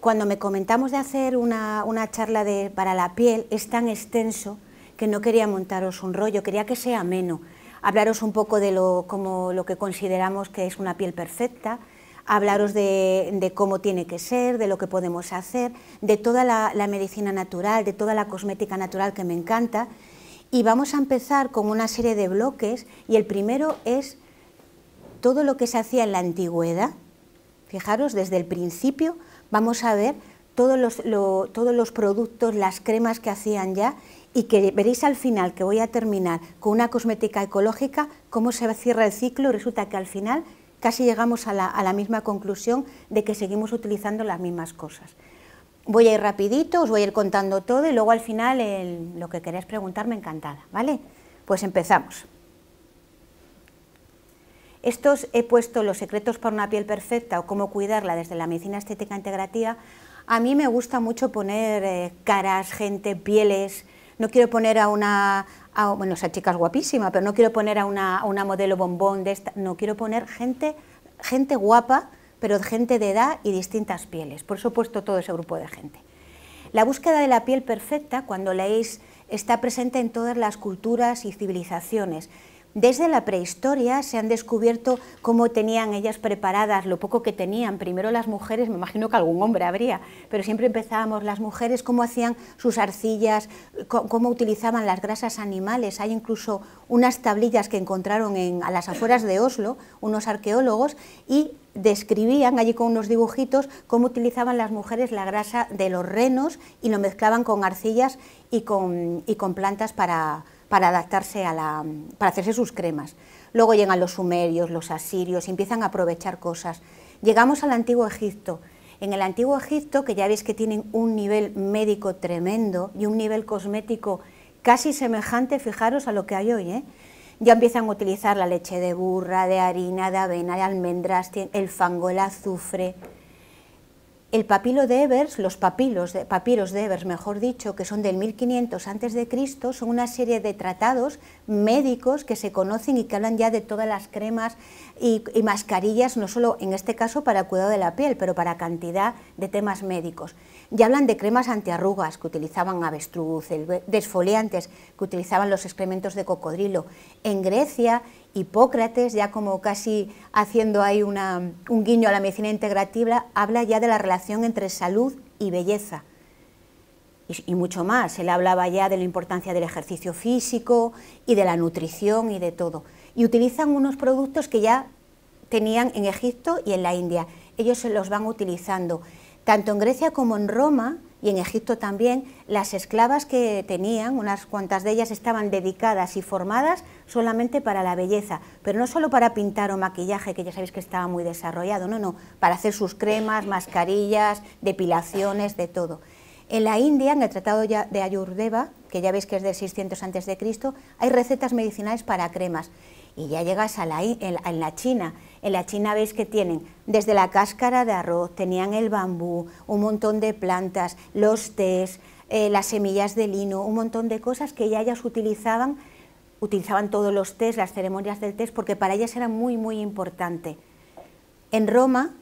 cuando me comentamos de hacer una, charla para la piel, es tan extenso que no quería montaros un rollo, quería que sea ameno, hablaros un poco de lo, como lo que consideramos que es una piel perfecta, hablaros de, cómo tiene que ser, de lo que podemos hacer, de toda la, la, medicina natural, de toda la cosmética natural que me encanta. Y vamos a empezar con una serie de bloques y el primero es todo lo que se hacía en la antigüedad. Fijaros, desde el principio vamos a ver todos los, todos los productos, las cremas que hacían ya y que veréis al final, que voy a terminar con una cosmética ecológica, cómo se cierra el ciclo y resulta que al final casi llegamos a la, misma conclusión de que seguimos utilizando las mismas cosas voy a ir rapidito, os voy a ir contando todo y luego al final lo que queréis preguntarme encantada, ¿vale? Pues empezamos. Estos he puesto los secretos para una piel perfecta o cómo cuidarla desde la medicina estética integrativa. A mí me gusta mucho poner eh, caras, gente, pieles. No quiero poner a una, a, bueno, esa chica es guapísima, pero no quiero poner a una, modelo bombón de esta. No, quiero poner gente, gente guapa, pero gente de edad y distintas pieles. Por eso he puesto todo ese grupo de gente. La búsqueda de la piel perfecta, cuando leéis, está presente en todas las culturas y civilizaciones. Desde la prehistoria se han descubierto cómo tenían ellas preparadas lo poco que tenían. Primero las mujeres, me imagino que algún hombre habría, pero siempre empezábamos las mujeres, cómo hacían sus arcillas, cómo utilizaban las grasas animales. Hay incluso unas tablillas que encontraron en, a las afueras de Oslo unos arqueólogos y describían allí con unos dibujitos cómo utilizaban las mujeres la grasa de los renos y lo mezclaban con arcillas y con, y con plantas para para adaptarse a la, para hacerse sus cremas. Luego llegan los sumerios, los asirios, empiezan a aprovechar cosas. Llegamos al Antiguo Egipto. En el Antiguo Egipto, que ya veis que tienen un nivel médico tremendo y un nivel cosmético casi semejante, fijaros, a lo que hay hoy, ¿eh? ya empiezan a utilizar la leche de burra, de harina, de avena, de almendras, el fango, el azufre, el papilo de Evers, los papilos de, papiros de Evers, mejor dicho, que son del 1500 a.C., son una serie de tratados médicos que se conocen y que hablan ya de todas las cremas y, mascarillas, no solo en este caso para el cuidado de la piel, pero para cantidad de temas médicos. Ya hablan de cremas antiarrugas que utilizaban avestruz, desfoliantes que utilizaban los excrementos de cocodrilo. En Grecia Hipócrates, ya como casi haciendo ahí una, un guiño a la medicina integrativa, habla ya de la relación entre salud y belleza. y mucho más, él hablaba ya de la importancia del ejercicio físico y de la nutrición y de todo. Y utilizan unos productos que ya tenían en Egipto y en la India. Ellos se los van utilizando. Tanto en Grecia como en Roma y en Egipto también, las esclavas que tenían, unas cuantas de ellas estaban dedicadas y formadas solamente para la belleza, pero no solo para pintar o maquillaje, que ya sabéis que estaba muy desarrollado, no, no, para hacer sus cremas, mascarillas, depilaciones, de todo. En la India, en el Tratado de Ayurveda, que ya veis que es de 600 a.C., hay recetas medicinales para cremas. Y ya llegas a en la China, en la China veis que tienen desde la cáscara de arroz, tenían el bambú, un montón de plantas, los tés, eh, las semillas de lino, un montón de cosas que ya ellas utilizaban, utilizaban todos los tés, las ceremonias del té, porque para ellas era muy, muy importante. En Roma,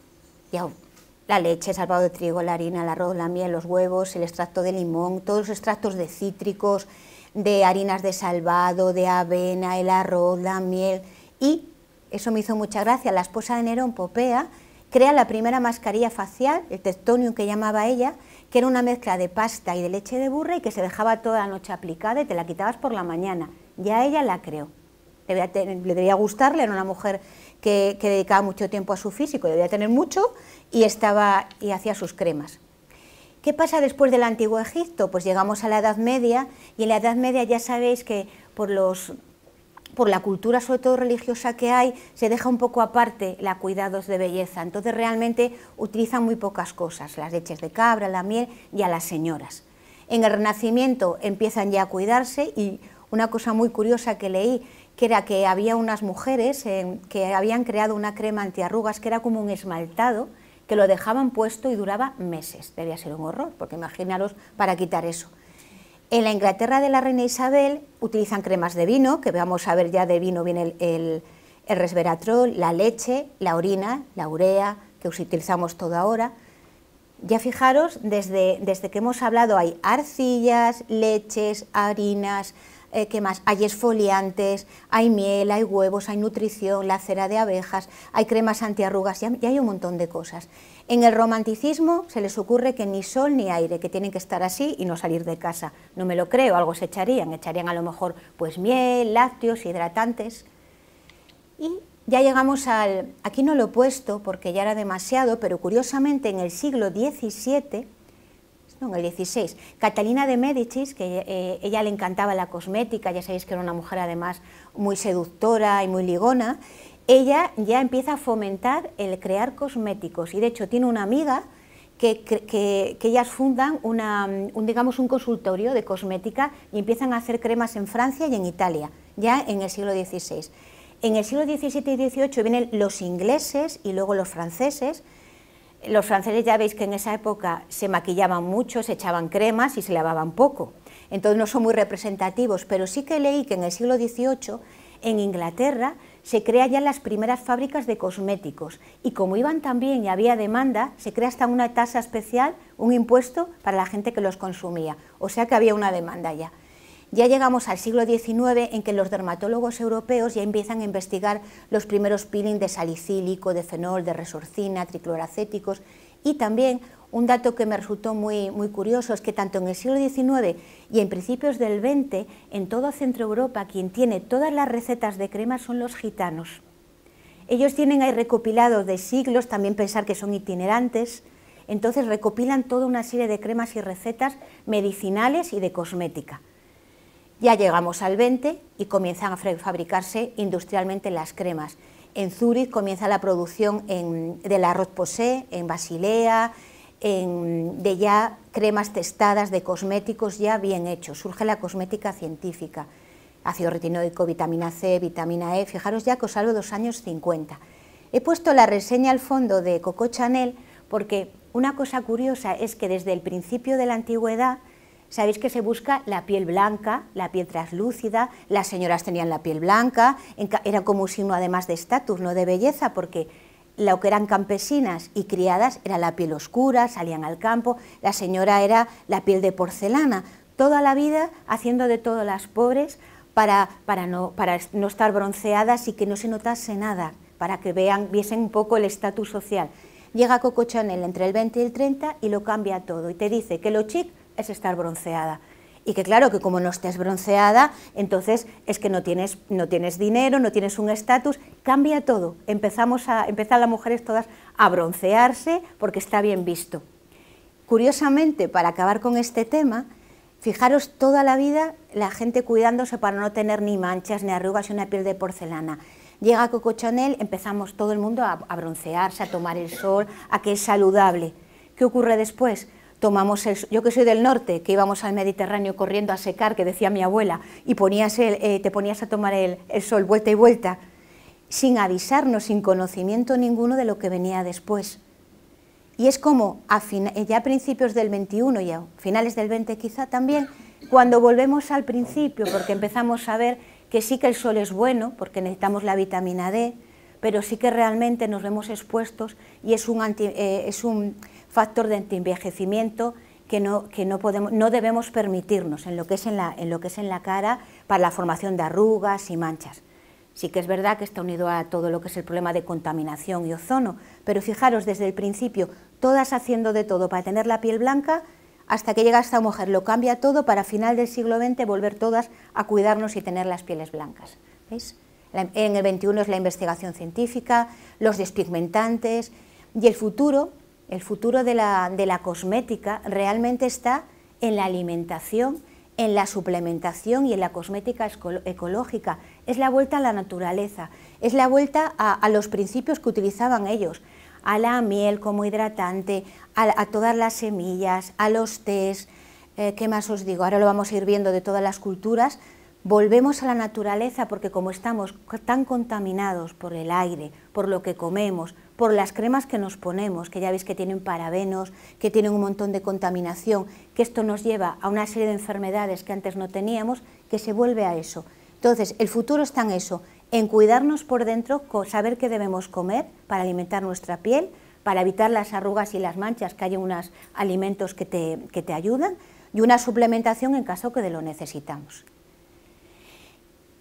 ya la leche, el salvado de trigo, la harina, el arroz, la miel, los huevos, el extracto de limón, todos los extractos de cítricos, de harinas de salvado, de avena, el arroz, la miel y eso me hizo mucha gracia, la esposa de Nerón, Popea, crea la primera mascarilla facial, el tectonium que llamaba ella, que era una mezcla de pasta y de leche de burra y que se dejaba toda la noche aplicada y te la quitabas por la mañana. Ya ella la creó. Le debía, gustarle, era una mujer que, que, dedicaba mucho tiempo a su físico, debía tener mucho y, estaba, y hacía sus cremas. ¿Qué pasa después del Antiguo Egipto? Pues llegamos a la Edad Media y en la Edad Media ya sabéis que por los por la cultura, sobre todo religiosa, que hay, se deja un poco aparte la cuidados de belleza. Entonces realmente utilizan muy pocas cosas, las leches de cabra, la miel y a las señoras. En el Renacimiento empiezan ya a cuidarse y una cosa muy curiosa que leí, que era que había unas mujeres eh, que habían creado una crema antiarrugas que era como un esmaltado, que lo dejaban puesto y duraba meses. Debía ser un horror, porque imaginaros para quitar eso. En la Inglaterra de la reina Isabel utilizan cremas de vino, que vamos a ver ya de vino viene el, resveratrol, la leche, la orina, la urea, que os utilizamos todo ahora. Ya fijaros, desde, que hemos hablado hay arcillas, leches, harinas, eh, ¿qué más? Hay esfoliantes, hay miel, hay huevos, hay nutrición, la cera de abejas, hay cremas antiarrugas y hay un montón de cosas. En el romanticismo se les ocurre que ni sol ni aire, que tienen que estar así y no salir de casa. No me lo creo, algo se echarían, echarían a lo mejor pues miel, lácteos, hidratantes. Y ya llegamos al, aquí no lo he puesto porque ya era demasiado, pero curiosamente en el siglo XVII, no, en el XVI, Catalina de Médicis, que eh, ella le encantaba la cosmética, ya sabéis que era una mujer además muy seductora y muy ligona, ella ya empieza a fomentar el crear cosméticos y de hecho tiene una amiga que, que, ellas fundan un, digamos, un consultorio de cosmética y empiezan a hacer cremas en Francia y en Italia, ya en el siglo XVI. En el siglo XVII y XVIII vienen los ingleses y luego los franceses. Los franceses ya veis que en esa época se maquillaban mucho, se echaban cremas y se lavaban poco. Entonces no son muy representativos, pero sí que leí que en el siglo XVIII en Inglaterra se crean ya las primeras fábricas de cosméticos y como iban también y había demanda, se crea hasta una tasa especial, un impuesto para la gente que los consumía, o sea que había una demanda ya. Ya llegamos al siglo XIX en que los dermatólogos europeos ya empiezan a investigar los primeros peeling de salicílico, de fenol, de resorcina, tricloracéticos y también un dato que me resultó muy, muy curioso es que tanto en el siglo XIX y en principios del XX, en todo Centro Europa, quien tiene todas las recetas de crema son los gitanos. Ellos tienen ahí recopilados de siglos, también pensar que son itinerantes, entonces recopilan toda una serie de cremas y recetas medicinales y de cosmética. Ya llegamos al XX y comienzan a fabricarse industrialmente las cremas. En Zúrich comienza la producción del arroz posé, en Basilea, de ya cremas testadas, de cosméticos ya bien hechos. Surge la cosmética científica, ácido retinoico, vitamina C, vitamina E. Fijaros ya que os salgo de los años 50. He puesto la reseña al fondo de Coco Chanel porque una cosa curiosa es que desde el principio de la antigüedad Sabéis que se busca la piel blanca, la piel translúcida, las señoras tenían la piel blanca, era como un signo además de estatus, no de belleza, porque lo que eran campesinas y criadas era la piel oscura, salían al campo, la señora era la piel de porcelana, toda la vida haciendo de todo las pobres para, no, para no estar bronceadas y que no se notase nada, para que vean, viesen un poco el estatus social. Llega Coco Chanel entre el 20 y el 30 y lo cambia todo y te dice que lo chic es estar bronceada y que claro, que como no estés bronceada, entonces es que no tienes, no tienes dinero, no tienes un estatus, cambia todo. Empezamos a, empezar las mujeres todas a broncearse porque está bien visto. Curiosamente, para acabar con este tema, Fijaros toda la vida la gente cuidándose para no tener ni manchas, ni arrugas y una piel de porcelana. Llega Coco Chanel, empezamos todo el mundo a, broncearse, a tomar el sol, a que es saludable. ¿Qué ocurre después? tomamos yo que soy del norte, que íbamos al Mediterráneo corriendo a secar, que decía mi abuela, y ponías eh, te ponías a tomar el, sol vuelta y vuelta, sin avisarnos, sin conocimiento ninguno de lo que venía después. Y es como a eh, ya a principios del 21 y a finales del 20 quizá también, cuando volvemos al principio, porque empezamos a ver que sí que el sol es bueno, porque necesitamos la vitamina D, pero sí que realmente nos vemos expuestos y es un, eh, es un factor de envejecimiento que no, que no, podemos, no debemos permitirnos en lo, que es en, la, lo que es en la cara para la formación de arrugas y manchas. Sí que es verdad que está unido a todo lo que es el problema de contaminación y ozono, pero fijaros desde el principio, todas haciendo de todo para tener la piel blanca, hasta que llega esta mujer, lo cambia todo para final del siglo XX volver todas a cuidarnos y tener las pieles blancas. En el XXI es la investigación científica, los despigmentantes y el futuro el futuro de la, cosmética realmente está en la alimentación, en la suplementación y en la cosmética ecológica. Es la vuelta a la naturaleza, es la vuelta a, los principios que utilizaban ellos, a la miel como hidratante, a, todas las semillas, a los tés, eh, ¿qué más os digo? Ahora lo vamos a ir viendo de todas las culturas. Volvemos a la naturaleza porque como estamos tan contaminados por el aire, por lo que comemos, por las cremas que nos ponemos, que ya veis que tienen parabenos, que tienen un montón de contaminación, que esto nos lleva a una serie de enfermedades que antes no teníamos, que se vuelve a eso. Entonces, el futuro está en eso, en cuidarnos por dentro, saber qué debemos comer para alimentar nuestra piel, para evitar las arrugas y las manchas, que hay unos alimentos que te, que te ayudan, y una suplementación en caso que lo necesitamos.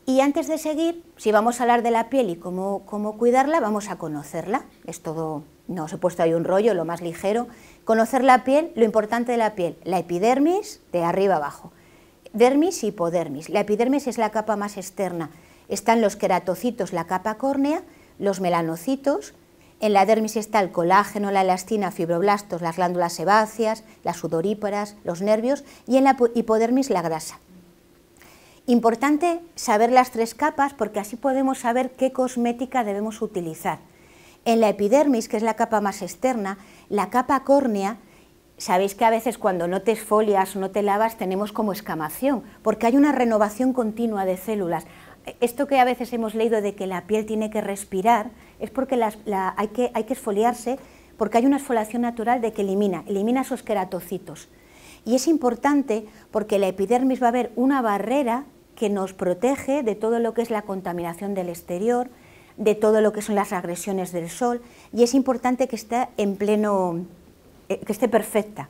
Y antes de seguir, si vamos a hablar de la piel y cómo, cuidarla, vamos a conocerla. Es todo, no os he puesto ahí un rollo, lo más ligero. Conocer la piel, lo importante de la piel, la epidermis de arriba abajo. Dermis y hipodermis. La epidermis es la capa más externa. Están los queratocitos, la capa córnea, los melanocitos. En la dermis está el colágeno, la elastina, fibroblastos, las glándulas sebáceas, las sudoríparas, los nervios y en la hipodermis la grasa. Importante saber las tres capas porque así podemos saber qué cosmética debemos utilizar. En la epidermis, que es la capa más externa, la capa córnea, sabéis que a veces cuando no te esfolias, no te lavas, tenemos como escamación, porque hay una renovación continua de células. Esto que a veces hemos leído de que la piel tiene que respirar, es porque hay, que, hay que esfoliarse, porque hay una esfoliación natural de que elimina, elimina esos queratocitos. Y es importante porque la epidermis va a haber una barrera que nos protege de todo lo que es la contaminación del exterior, de todo lo que son las agresiones del sol y es importante que esté en pleno, eh, que esté perfecta.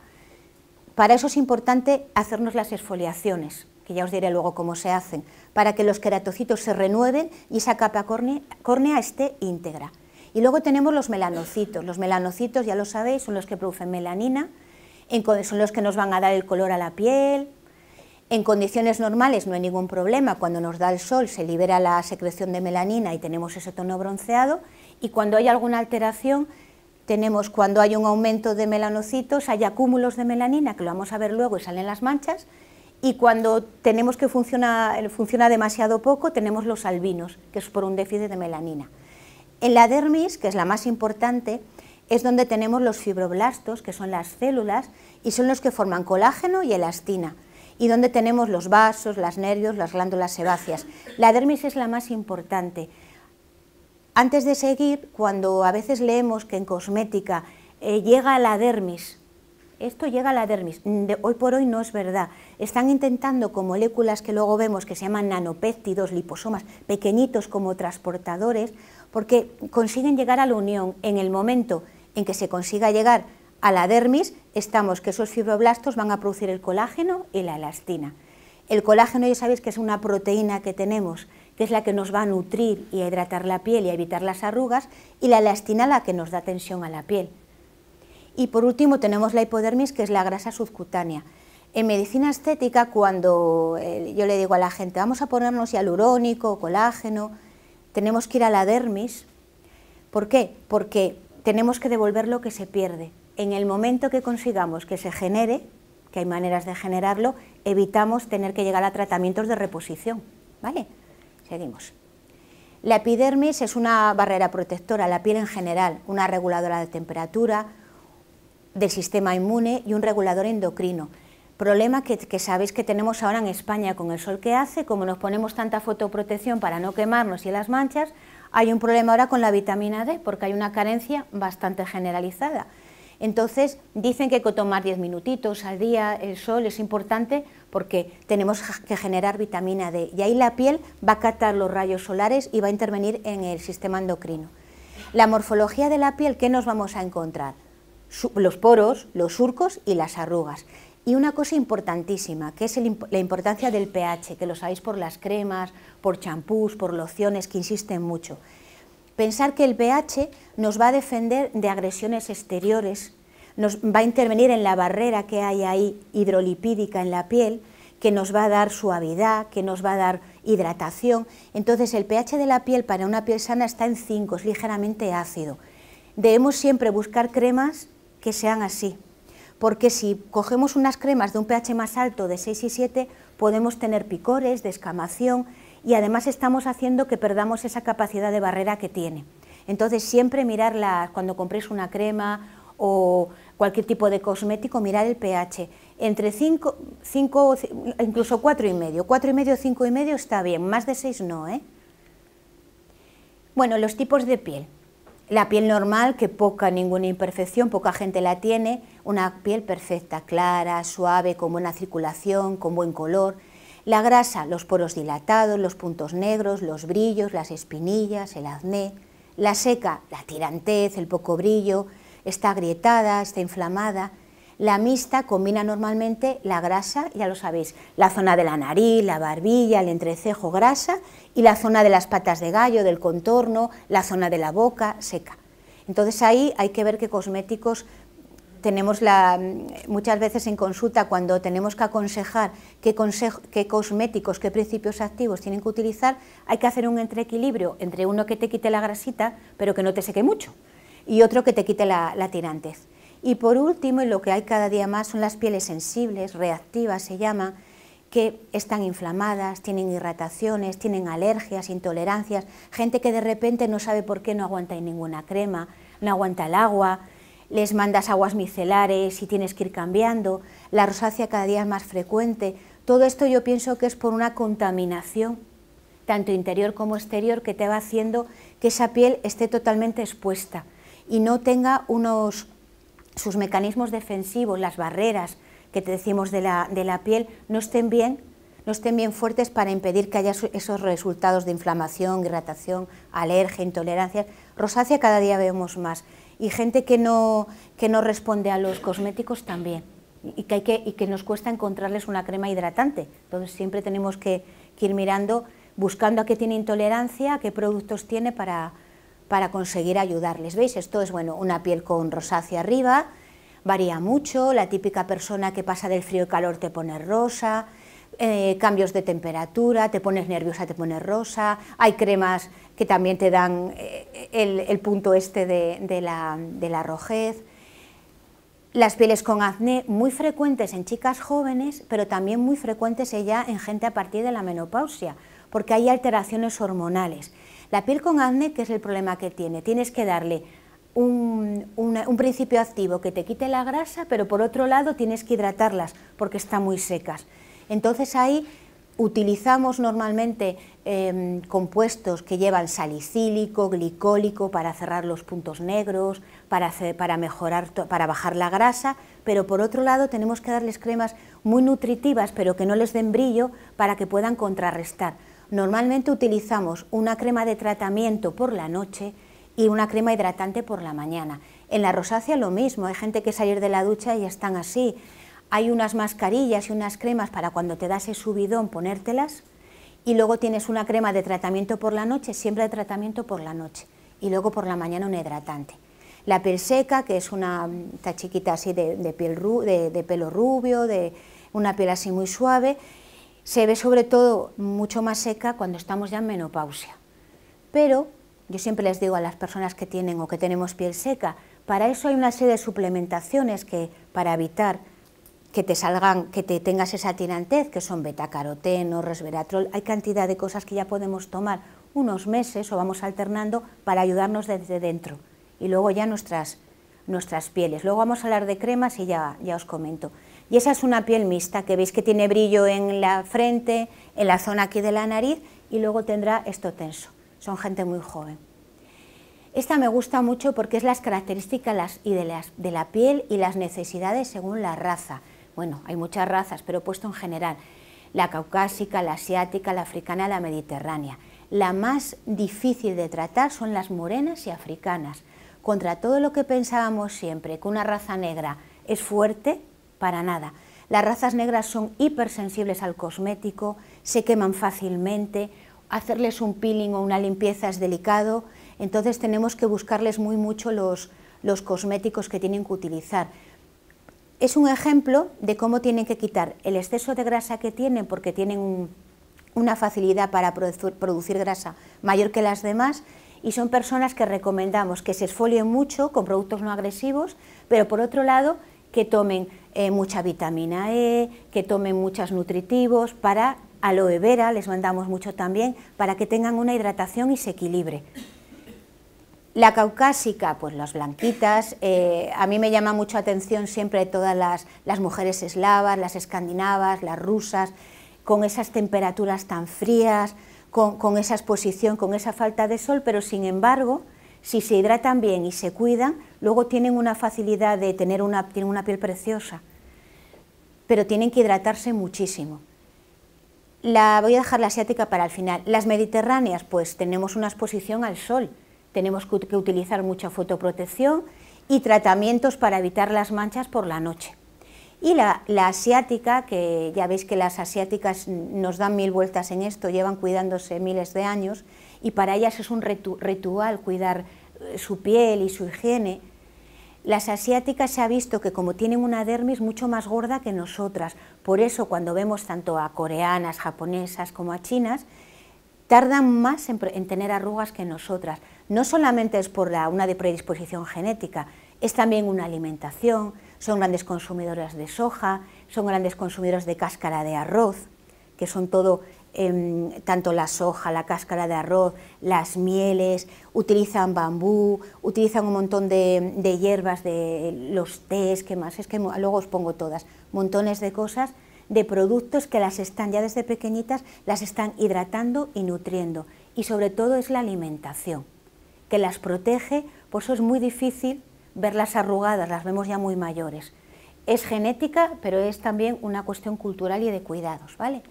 Para eso es importante hacernos las exfoliaciones, que ya os diré luego cómo se hacen, para que los queratocitos se renueven y esa capa córnea, córnea esté íntegra. Y luego tenemos los melanocitos. Los melanocitos, ya lo sabéis, son los que producen melanina, son los que nos van a dar el color a la piel, en condiciones normales no hay ningún problema, cuando nos da el sol se libera la secreción de melanina y tenemos ese tono bronceado y cuando hay alguna alteración tenemos cuando hay un aumento de melanocitos, hay acúmulos de melanina que lo vamos a ver luego y salen las manchas y cuando tenemos que funciona, funciona demasiado poco tenemos los albinos, que es por un déficit de melanina. En la dermis, que es la más importante, es donde tenemos los fibroblastos, que son las células y son los que forman colágeno y elastina y donde tenemos los vasos, las nervios, las glándulas sebáceas. La dermis es la más importante. Antes de seguir, cuando a veces leemos que en cosmética llega eh, llega la dermis, esto llega a la dermis, mm, hoy por hoy no es verdad. Están intentando con moléculas que luego vemos que se llaman nanopéptidos, liposomas, pequeñitos como transportadores, porque consiguen llegar a la unión en el momento en que se consiga llegar a la dermis estamos que esos fibroblastos van a producir el colágeno y la elastina. El colágeno ya sabéis que es una proteína que tenemos, que es la que nos va a nutrir y a hidratar la piel y a evitar las arrugas, y la elastina la que nos da tensión a la piel. Y por último tenemos la hipodermis, que es la grasa subcutánea. En medicina estética, cuando eh, yo le digo a la gente, vamos a ponernos hialurónico, colágeno, tenemos que ir a la dermis. ¿Por qué? Porque tenemos que devolver lo que se pierde en el momento que consigamos que se genere, que hay maneras de generarlo, evitamos tener que llegar a tratamientos de reposición. ¿Vale? Seguimos. La epidermis es una barrera protectora, la piel en general, una reguladora de temperatura, del sistema inmune y un regulador endocrino. Problema que, que, sabéis que tenemos ahora en España con el sol que hace, como nos ponemos tanta fotoprotección para no quemarnos y las manchas, hay un problema ahora con la vitamina D, porque hay una carencia bastante generalizada. Entonces, dicen que tomar 10 minutitos al día, el sol es importante porque tenemos que generar vitamina D y ahí la piel va a captar los rayos solares y va a intervenir en el sistema endocrino. La morfología de la piel, ¿qué nos vamos a encontrar? Los poros, los surcos y las arrugas. Y una cosa importantísima, que es la importancia del pH, que lo sabéis por las cremas, por champús, por lociones, que insisten mucho pensar que el pH nos va a defender de agresiones exteriores, nos va a intervenir en la barrera que hay ahí hidrolipídica en la piel, que nos va a dar suavidad, que nos va a dar hidratación. Entonces el pH de la piel para una piel sana está en 5, es ligeramente ácido. Debemos siempre buscar cremas que sean así, porque si cogemos unas cremas de un pH más alto de 6 y 7, podemos tener picores, descamación, y además estamos haciendo que perdamos esa capacidad de barrera que tiene. Entonces siempre mirarla cuando compréis una crema o cualquier tipo de cosmético, mirar el pH. Entre 5, incluso 4,5. y medio. cuatro y medio, cinco y medio está bien, más de 6 no. ¿eh? Bueno, los tipos de piel. La piel normal, que poca, ninguna imperfección, poca gente la tiene, una piel perfecta, clara, suave, con buena circulación, con buen color. La grasa, los poros dilatados, los puntos negros, los brillos, las espinillas, el acné. La seca, la tirantez, el poco brillo, está agrietada, está inflamada. La mixta combina normalmente la grasa, ya lo sabéis, la zona de la nariz, la barbilla, el entrecejo grasa y la zona de las patas de gallo, del contorno, la zona de la boca seca. Entonces ahí hay que ver qué cosméticos tenemos la, mm, muchas veces en consulta cuando tenemos que aconsejar qué, qué cosméticos, qué principios activos tienen que utilizar, hay que hacer un entreequilibrio entre uno que te quite la grasita pero que no te seque mucho y otro que te quite la, la tirantez. Y por último, y lo que hay cada día más son las pieles sensibles, reactivas se llama, que están inflamadas, tienen irritaciones, tienen alergias, intolerancias, gente que de repente no sabe por qué no aguanta ninguna crema, no aguanta el agua, les mandas aguas micelares y tienes que ir cambiando, la rosácea cada día es más frecuente. Todo esto yo pienso que es por una contaminación, tanto interior como exterior, que te va haciendo que esa piel esté totalmente expuesta y no tenga unos sus mecanismos defensivos, las barreras que te decimos de la, de la piel, no estén bien no estén bien fuertes para impedir que haya esos resultados de inflamación, irritación, alergia, intolerancia, Rosácea cada día vemos más y gente que no, que no responde a los cosméticos también y que, hay que, y que nos cuesta encontrarles una crema hidratante. Entonces siempre tenemos que, ir mirando, buscando a qué tiene intolerancia, a qué productos tiene para, conseguir ayudarles. ¿Veis? Esto es bueno, una piel con rosácea arriba, varía mucho, la típica persona que pasa del frío y calor te pone rosa, eh, cambios de temperatura, te pones nerviosa, te pones rosa, hay cremas que también te dan eh, el, punto este de, la, rojez. Las pieles con acné muy frecuentes en chicas jóvenes, pero también muy frecuentes ya en gente a partir de la menopausia, porque hay alteraciones hormonales. La piel con acné, ¿qué es el problema que tiene? Tienes que darle un, principio activo que te quite la grasa, pero por otro lado tienes que hidratarlas porque están muy secas. Entonces ahí utilizamos normalmente em, compuestos que llevan salicílico, glicólico para cerrar los puntos negros, para, mejorar, para bajar la grasa, pero por otro lado tenemos que darles cremas muy nutritivas pero que no les den brillo para que puedan contrarrestar. Normalmente utilizamos una crema de tratamiento por la noche y una crema hidratante por la mañana. En la rosácea lo mismo, hay gente que sale de la ducha y están así hay unas mascarillas y unas cremas para cuando te das ese subidón ponértelas y luego tienes una crema de tratamiento por la noche, siempre de tratamiento por la noche y luego por la mañana un hidratante. La piel seca, que es una mm, chiquita así de, piel pelo rubio, de una piel así muy suave, se ve sobre todo mucho más seca cuando estamos ya en menopausia. Pero yo siempre les digo a las personas que tienen o que tenemos piel seca, para eso hay una serie de suplementaciones que para evitar que te salgan, que te tengas esa tirantez, que son betacaroteno, resveratrol, hay cantidad de cosas que ya podemos tomar unos meses o vamos alternando para ayudarnos desde dentro. Y luego ya nuestras, nuestras pieles. Luego vamos a hablar de cremas y ya, ya os comento. Y esa es una piel mixta, que veis que tiene brillo en la frente, en la zona aquí de la nariz, y luego tendrá esto tenso. Son gente muy joven. Esta me gusta mucho porque es las características de la piel y las necesidades según la raza bueno, hay muchas razas, pero puesto en general, la caucásica, la asiática, la africana, la mediterránea. La más difícil de tratar son las morenas y africanas. Contra todo lo que pensábamos siempre, que una raza negra es fuerte, para nada. Las razas negras son hipersensibles al cosmético, se queman fácilmente, hacerles un peeling o una limpieza es delicado, entonces tenemos que buscarles muy mucho los, los cosméticos que tienen que utilizar es un ejemplo de cómo tienen que quitar el exceso de grasa que tienen porque tienen una facilidad para producir, grasa mayor que las demás y son personas que recomendamos que se esfolien mucho con productos no agresivos, pero por otro lado que tomen eh, mucha vitamina E, que tomen muchos nutritivos para aloe vera, les mandamos mucho también, para que tengan una hidratación y se equilibre. La caucásica, pues las blanquitas. Eh, a mí me llama mucho atención siempre todas las, mujeres eslavas, las escandinavas, las rusas, con esas temperaturas tan frías, con, esa exposición, con esa falta de sol, pero sin embargo, si se hidratan bien y se cuidan, luego tienen una facilidad de tener una, una piel preciosa, pero tienen que hidratarse muchísimo. La, voy a dejar la asiática para el final. Las mediterráneas, pues tenemos una exposición al sol tenemos que utilizar mucha fotoprotección y tratamientos para evitar las manchas por la noche. Y la, asiática, que ya veis que las asiáticas nos dan mil vueltas en esto, llevan cuidándose miles de años y para ellas es un ritual cuidar eh, su piel y su higiene. Las asiáticas se ha visto que como tienen una dermis mucho más gorda que nosotras, por eso cuando vemos tanto a coreanas, japonesas como a chinas, tardan más en, tener arrugas que nosotras. No solamente es por la, una de predisposición genética, es también una alimentación, son grandes consumidoras de soja, son grandes consumidores de cáscara de arroz, que son todo, em, tanto la soja, la cáscara de arroz, las mieles, utilizan bambú, utilizan un montón de, hierbas, de los tés, que más, es que luego os pongo todas, montones de cosas de productos que las están ya desde pequeñitas, las están hidratando y nutriendo. Y sobre todo es la alimentación, que las protege, por eso es muy difícil verlas arrugadas, las vemos ya muy mayores. Es genética, pero es también una cuestión cultural y de cuidados, ¿vale?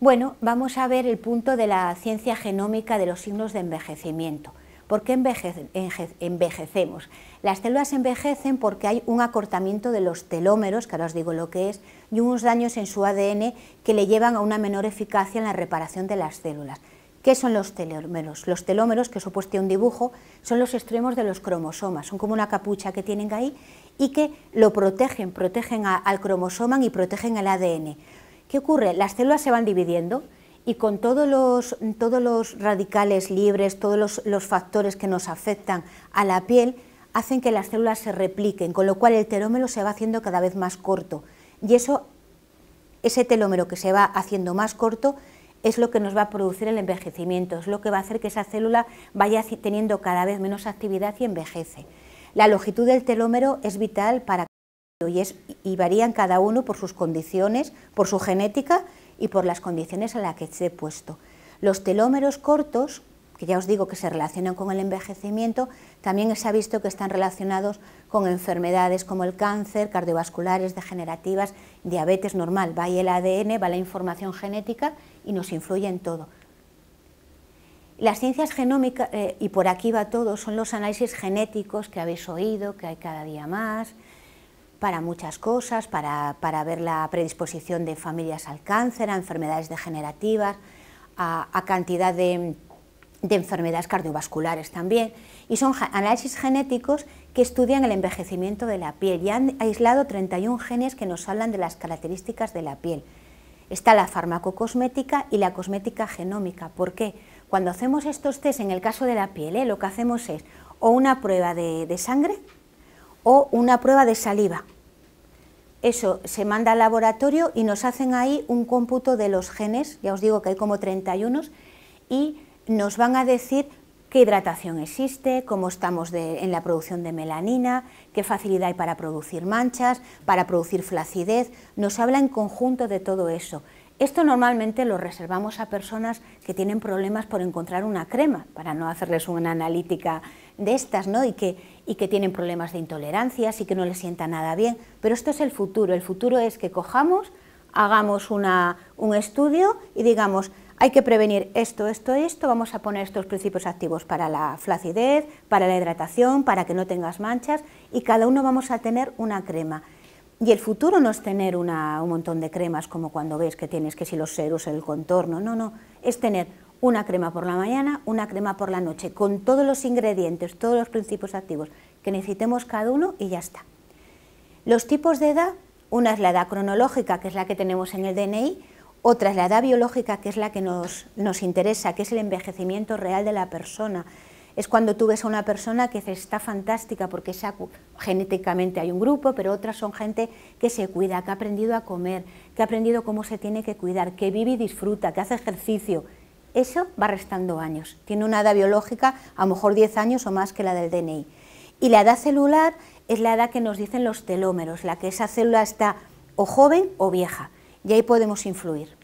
Bueno, vamos a ver el punto de la ciencia genómica de los signos de envejecimiento. ¿Por qué envejecemos? Las células envejecen porque hay un acortamiento de los telómeros, que ahora os digo lo que es, y unos daños en su ADN que le llevan a una menor eficacia en la reparación de las células. ¿Qué son los telómeros? Los telómeros, que os he puesto un dibujo, son los extremos de los cromosomas, son como una capucha que tienen ahí y que lo protegen, protegen al cromosoma y protegen al ADN. ¿Qué ocurre? Las células se van dividiendo, y con todos los, todos los radicales libres, todos los, factores que nos afectan a la piel, hacen que las células se repliquen, con lo cual el telómero se va haciendo cada vez más corto. Y eso, ese telómero que se va haciendo más corto, es lo que nos va a producir el envejecimiento, es lo que va a hacer que esa célula vaya teniendo cada vez menos actividad y envejece. La longitud del telómero es vital para y, es, y varían cada uno por sus condiciones, por su genética y por las condiciones a las que se ha puesto. Los telómeros cortos, que ya os digo que se relacionan con el envejecimiento, también se ha visto que están relacionados con enfermedades como el cáncer, cardiovasculares, degenerativas, diabetes normal. Va y el ADN, va la información genética y nos influye en todo. Las ciencias genómicas, eh, y por aquí va todo, son los análisis genéticos que habéis oído, que hay cada día más, para muchas cosas, para, ver la predisposición de familias al cáncer, a enfermedades degenerativas, a, cantidad de, enfermedades cardiovasculares también, y son análisis genéticos que estudian el envejecimiento de la piel y han aislado 31 genes que nos hablan de las características de la piel. Está la farmacocosmética y la cosmética genómica. ¿Por qué? Cuando hacemos estos test, en el caso de la piel, ¿eh? lo que hacemos es o una prueba de sangre o una prueba de saliva. Eso se manda al laboratorio y nos hacen ahí un cómputo de los genes, ya os digo que hay como 31, y nos van a decir qué hidratación existe, cómo estamos en la producción de melanina, qué facilidad hay para producir manchas, para producir flacidez, nos habla en conjunto de todo eso. Esto normalmente lo reservamos a personas que tienen problemas por encontrar una crema, para no hacerles una analítica de estas, ¿no? Y que, y que tienen problemas de intolerancias y que no les sienta nada bien. Pero esto es el futuro. El futuro es que cojamos, hagamos una, un estudio y digamos, hay que prevenir esto, esto, esto, vamos a poner estos principios activos para la flacidez, para la hidratación, para que no tengas manchas y cada uno vamos a tener una crema. Y el futuro no es tener una, un montón de cremas como cuando ves que tienes que si los ceros, el contorno, no, no, es tener una crema por la mañana, una crema por la noche, con todos los ingredientes, todos los principios activos que necesitemos cada uno y ya está. Los tipos de edad, una es la edad cronológica, que es la que tenemos en el DNI, otra es la edad biológica, que es la que nos, interesa, que es el envejecimiento real de la persona. Es cuando tú ves a una persona que está fantástica porque genéticamente hay un grupo, pero otras son gente que se cuida, que ha aprendido a comer, que ha aprendido cómo se tiene que cuidar, que vive y disfruta, que hace ejercicio, eso va restando años. Tiene una edad biológica a lo mejor 10 años o más que la del DNI. Y la edad celular es la edad que nos dicen los telómeros, la que esa célula está o joven o vieja, y ahí podemos influir.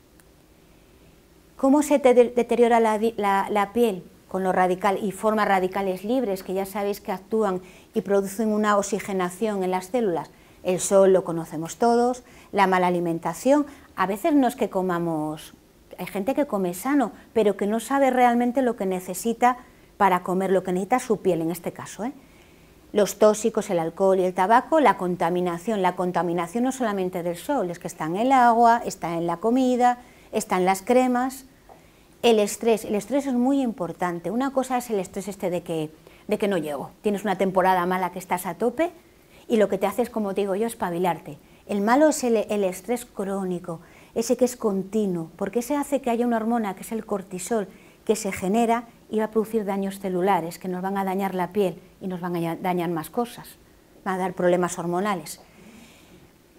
¿Cómo se deteriora la, piel? Con lo radical y formas radicales libres, que ya sabéis que actúan y producen una oxigenación en las células. El sol lo conocemos todos, la mala alimentación. A veces no es que comamos hay gente que come sano, pero que no sabe realmente lo que necesita para comer, lo que necesita su piel en este caso. ¿eh? Los tóxicos, el alcohol y el tabaco, la contaminación. La contaminación no solamente del sol, es que está en el agua, está en la comida, está en las cremas. El estrés, el estrés es muy importante. Una cosa es el estrés este de que, no llego. Tienes una temporada mala que estás a tope y lo que te hace es, como digo yo, espabilarte. El malo es el estrés crónico, ese que es continuo, porque ese hace que haya una hormona, que es el cortisol, que se genera y va a producir daños celulares, que nos van a dañar la piel y nos van a dañar más cosas, va a dar problemas hormonales.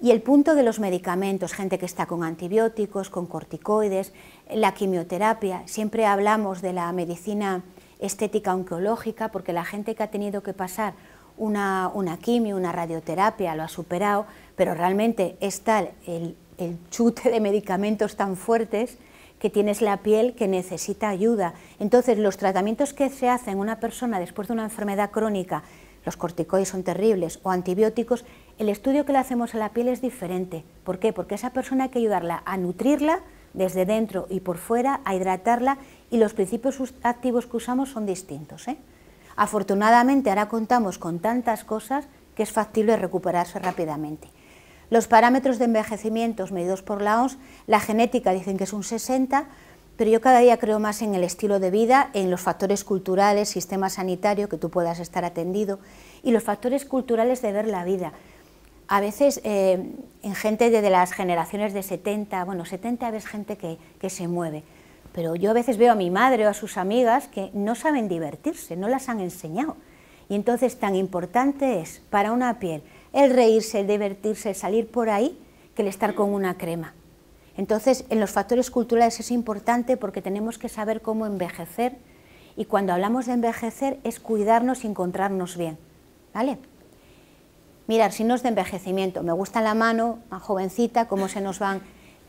Y el punto de los medicamentos, gente que está con antibióticos, con corticoides, la quimioterapia, siempre hablamos de la medicina estética oncológica, porque la gente que ha tenido que pasar una, una quimio, una radioterapia, lo ha superado, pero realmente es tal el el chute de medicamentos tan fuertes que tienes la piel que necesita ayuda. Entonces, los tratamientos que se hacen a una persona después de una enfermedad crónica, los corticoides son terribles, o antibióticos, el estudio que le hacemos a la piel es diferente. ¿Por qué? Porque esa persona hay que ayudarla a nutrirla desde dentro y por fuera, a hidratarla, y los principios activos que usamos son distintos. ¿eh? Afortunadamente, ahora contamos con tantas cosas que es factible recuperarse rápidamente. Los parámetros de envejecimiento medidos por la OMS, la genética dicen que es un 60, pero yo cada día creo más en el estilo de vida, en los factores culturales, sistema sanitario, que tú puedas estar atendido, y los factores culturales de ver la vida. A veces eh, en gente de, las generaciones de 70, bueno, 70 veces gente que, que se mueve, pero yo a veces veo a mi madre o a sus amigas que no saben divertirse, no las han enseñado. Y entonces tan importante es para una piel el reírse, el divertirse, salir por ahí, que el estar con una crema. Entonces, en los factores culturales es importante porque tenemos que saber cómo envejecer y cuando hablamos de envejecer es cuidarnos y encontrarnos bien. ¿Vale? Mirar, es de envejecimiento. Me gusta la mano, más jovencita, cómo se nos van,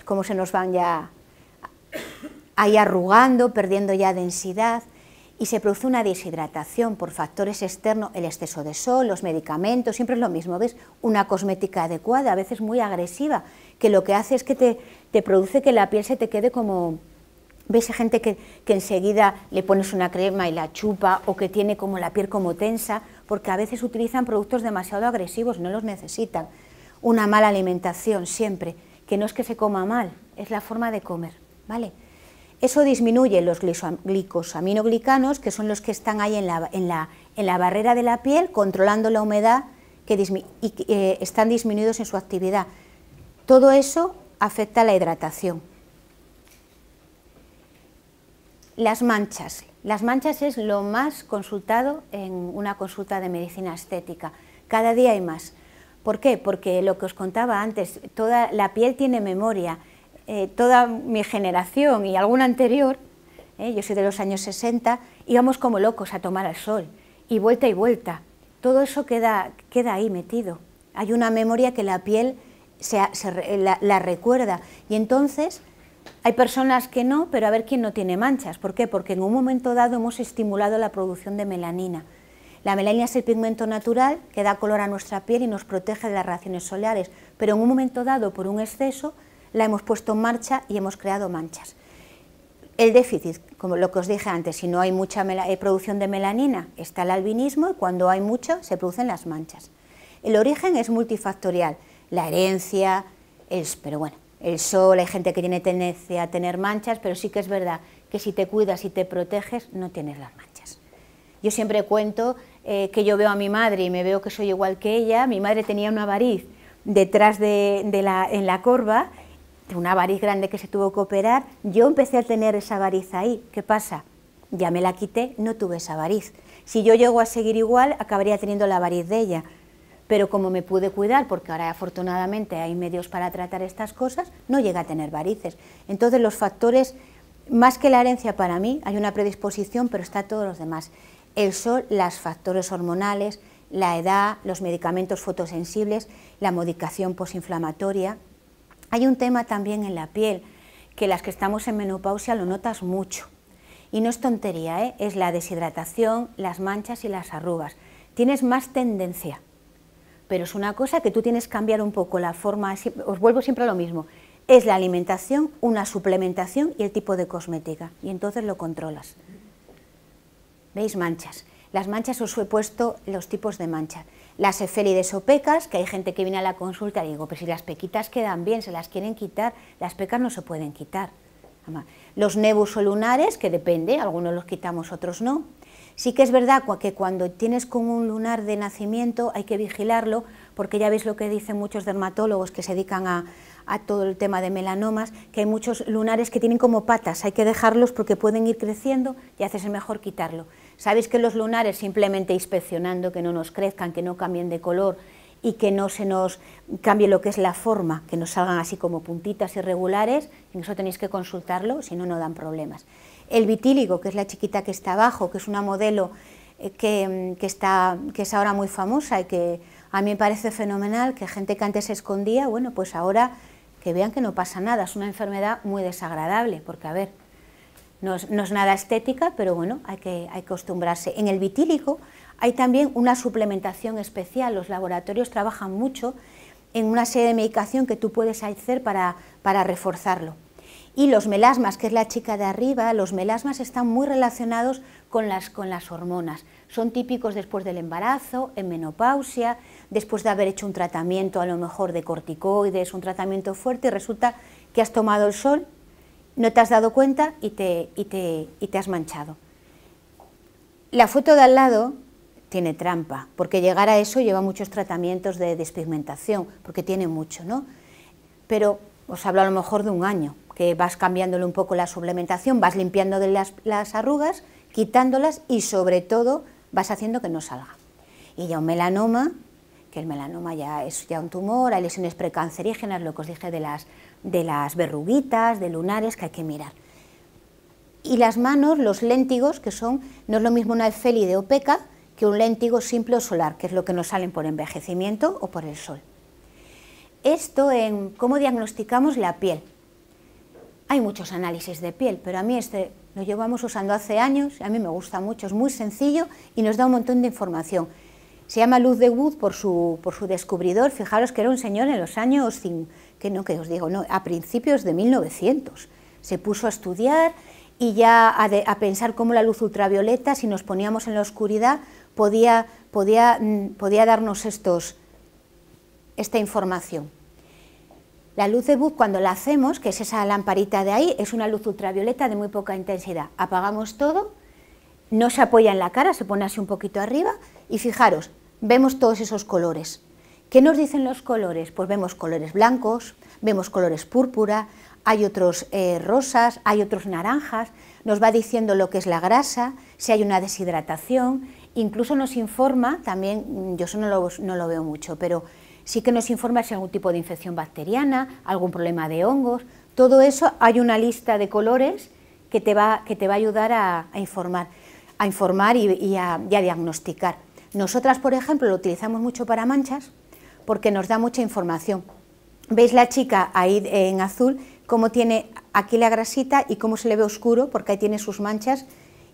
cómo se nos van ya ahí arrugando, perdiendo ya densidad y se produce una deshidratación por factores externos, el exceso de sol, los medicamentos, siempre es lo mismo, ¿ves? Una cosmética adecuada, a veces muy agresiva, que lo que hace es que te, produce que la piel se te quede como... ¿Ves gente que, que enseguida le pones una crema y la chupa o que tiene como la piel como tensa? Porque a veces utilizan productos demasiado agresivos, no los necesitan. Una mala alimentación siempre, que no es que se coma mal, es la forma de comer, ¿vale? Eso disminuye los glicosaminoglicanos, que son los que están ahí en la, barrera de la piel, controlando la humedad y eh, están disminuidos en su actividad. Todo eso afecta a la hidratación. Las manchas. Las manchas es lo más consultado en una consulta de medicina estética. Cada día hay más. ¿Por qué? Porque lo que os contaba antes, toda la piel tiene memoria eh, toda mi generación y alguna anterior, eh, yo soy de los años 60, íbamos como locos a tomar al sol, y vuelta y vuelta. Todo eso queda, ahí metido. Hay una memoria que la piel la, recuerda, y entonces hay personas que no, pero a ver quién no tiene manchas. ¿Por qué? Porque en un momento dado hemos estimulado la producción de melanina. La melanina es el pigmento natural que da color a nuestra piel y nos protege de las reacciones solares, pero en un momento dado, por un exceso, la hemos puesto en marcha y hemos creado manchas. El déficit, como lo que os dije antes, si no hay mucha eh, producción de melanina, está el albinismo y cuando hay mucho se producen las manchas. El origen es multifactorial, la herencia, el, pero bueno, el sol, hay gente que tiene tendencia a tener manchas, pero sí que es verdad que si te cuidas y te proteges no tienes las manchas. Yo siempre cuento eh, que yo veo a mi madre y me veo que soy igual que ella, mi madre tenía una variz detrás de, la, en la corva una variz grande que se tuvo que operar, yo empecé a tener esa variz ahí. ¿Qué pasa? Ya me la quité, no tuve esa variz. Si yo llego a seguir igual, acabaría teniendo la variz de ella. Pero como me pude cuidar, porque ahora afortunadamente hay medios para tratar estas cosas, no llega a tener varices. Entonces los factores, más que la herencia para mí, hay una predisposición, pero está todos los demás. El sol, los factores hormonales, la edad, los medicamentos fotosensibles, la modificación posinflamatoria, hay un tema también en la piel, que las que estamos en menopausia lo notas mucho. Y no es tontería, ¿eh? es la deshidratación, las manchas y las arrugas. Tienes más tendencia, pero es una cosa que tú tienes que cambiar un poco la forma, os vuelvo siempre a lo mismo, es la alimentación, una suplementación y el tipo de cosmética, y entonces lo controlas. ¿Veis manchas? Las manchas os he puesto los tipos de manchas las efélides o pecas, que hay gente que viene a la consulta y digo, pero pues si las pequitas quedan bien, se las quieren quitar, las pecas no se pueden quitar. Los nebus o lunares, que depende, algunos los quitamos, otros no. Sí que es verdad que cuando tienes como un lunar de nacimiento hay que vigilarlo, porque ya veis lo que dicen muchos dermatólogos que se dedican a, a todo el tema de melanomas, que hay muchos lunares que tienen como patas, hay que dejarlos porque pueden ir creciendo y haces mejor quitarlo. Sabéis que los lunares simplemente inspeccionando que no nos crezcan, que no cambien de color y que no se nos cambie lo que es la forma, que nos salgan así como puntitas irregulares, en eso tenéis que consultarlo, si no, no dan problemas. El vitíligo, que es la chiquita que está abajo, que es una modelo eh, mm, que, está, que es ahora muy famosa y que a mí me parece fenomenal, que gente que antes se escondía, bueno, pues ahora que vean que no pasa nada, es una enfermedad muy desagradable, porque a ver, no es, nada estética, pero bueno, hay que, hay acostumbrarse. En el vitílico hay también una suplementación especial. Los laboratorios trabajan mucho en una serie de medicación que tú puedes hacer para, reforzarlo. Y los melasmas, que es la chica de arriba, los melasmas están muy relacionados con las, con las hormonas. Son típicos después del embarazo, en menopausia, después de haber hecho un tratamiento a lo mejor de corticoides, un tratamiento fuerte, y resulta que has tomado el sol no te has dado cuenta y te, y te, has manchado. La foto de al lado tiene trampa, porque llegar a eso lleva muchos tratamientos de despigmentación, porque tiene mucho, ¿no? Pero os hablo a lo mejor de un año, que vas cambiándole un poco la suplementación, vas limpiando de las, las, arrugas, quitándolas y sobre todo vas haciendo que no salga. Y ya un melanoma, que el melanoma ya es ya un tumor, hay lesiones precancerígenas, lo que os dije de las de las verruguitas, de lunares que hay que mirar. Y las manos, los léntigos, que son, no es lo mismo una de OPECA que un léntigo simple o solar, que es lo que nos salen por envejecimiento o por el sol. Esto en cómo diagnosticamos la piel. Hay muchos análisis de piel, pero a mí este lo llevamos usando hace años, a mí me gusta mucho, es muy sencillo y nos da un montón de información. Se llama Luz de Wood por su, descubridor, fijaros que era un señor en los años que no, que os digo, a principios de 1900 se puso a estudiar y ya a, pensar cómo la luz ultravioleta, si nos poníamos en la oscuridad, podía, mm, darnos estos, esta información. La luz de Booth, cuando la hacemos, que es esa lamparita de ahí, es una luz ultravioleta de muy poca intensidad. Apagamos todo, no se apoya en la cara, se pone así un poquito arriba, y fijaros, vemos todos esos colores. ¿Qué nos dicen los colores? Pues vemos colores blancos, vemos colores púrpura, hay otros eh, rosas, hay otros naranjas, nos va diciendo lo que es la grasa, si hay una deshidratación, incluso nos informa, también mm, yo eso no lo, veo mucho, pero sí que nos informa si hay algún tipo de infección bacteriana, algún problema de hongos, todo eso hay una lista de colores que te va, que te va a ayudar a, informar, a informar y a diagnosticar. Nosotras, por ejemplo, lo utilizamos mucho para manchas, porque nos da mucha información. ¿Veis la chica ahí eh, en azul? Cómo tiene aquí la grasita y cómo se le ve oscuro, porque ahí tiene sus manchas.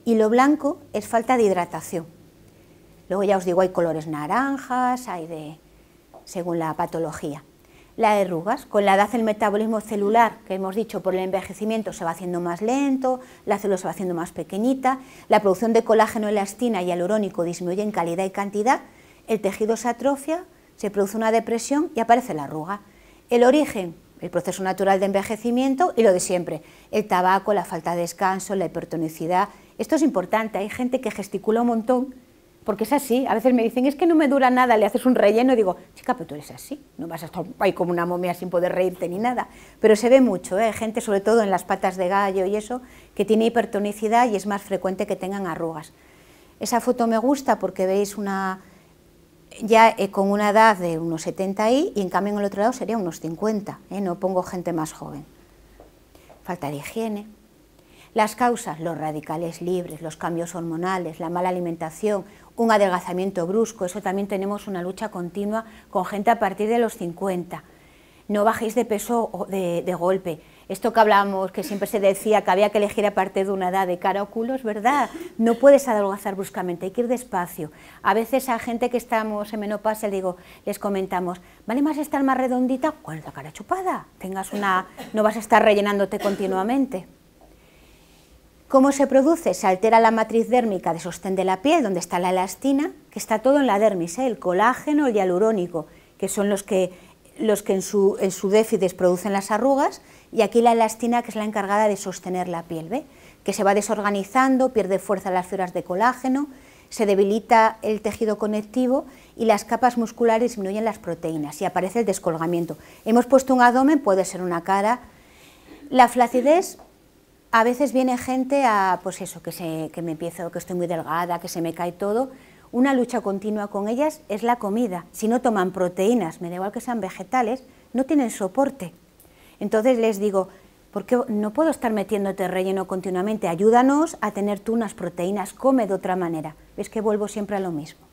Y lo blanco es falta de hidratación. Luego ya os digo, hay colores naranjas, hay de... según la patología. Las arrugas, con la edad el metabolismo celular, que hemos dicho por el envejecimiento, se va haciendo más lento, la célula se va haciendo más pequeñita, la producción de colágeno, elastina y alurónico disminuye en calidad y cantidad, el tejido se atrofia, se produce una depresión y aparece la arruga. El origen, el proceso natural de envejecimiento y lo de siempre, el tabaco, la falta de descanso, la hipertonicidad. Esto es importante, hay gente que gesticula un montón, porque es así. A veces me dicen, es que no me dura nada, le haces un relleno, digo, chica, pero tú eres así, no vas a estar ahí como una momia sin poder reírte ni nada. Pero se ve mucho, ¿eh? hay gente, sobre todo en las patas de gallo y eso, que tiene hipertonicidad y es más frecuente que tengan arrugas. Esa foto me gusta porque veis una ya eh, con una edad de unos 70 ahí, y en cambio en el otro lado sería unos 50, eh, no pongo gente más joven. Falta de higiene. Las causas, los radicales libres, los cambios hormonales, la mala alimentación, un adelgazamiento brusco, eso también tenemos una lucha continua con gente a partir de los 50. No bajéis de peso de golpe, esto que hablamos, que siempre se decía que había que elegir a partir de una edad de cara o culo, es verdad. No puedes adelgazar bruscamente, hay que ir despacio. A veces a gente que estamos en menopausia digo, les comentamos, ¿vale más estar más redondita? con la cara chupada, tengas una, no vas a estar rellenándote continuamente. ¿Cómo se produce? Se altera la matriz dérmica de sostén de la piel, donde está la elastina, que está todo en la dermis, ¿eh? el colágeno, el hialurónico, que son los que, los que en su déficit producen las arrugas, y aquí la elastina que es la encargada de sostener la piel, que se va desorganizando, pierde fuerza las fibras de colágeno, se debilita el tejido conectivo y las capas musculares disminuyen las proteínas y aparece el descolgamiento. Hemos puesto un abdomen, puede ser una cara. La flacidez, a veces viene gente a, pues eso, que, se, que me empiezo, que estoy muy delgada, que se me cae todo. Una lucha continua con ellas es la comida. Si no toman proteínas, me da igual que sean vegetales, no tienen soporte. Entonces les digo, qué no puedo estar metiéndote relleno continuamente, ayúdanos a tener tú unas proteínas, come de otra manera. es que vuelvo siempre a lo mismo.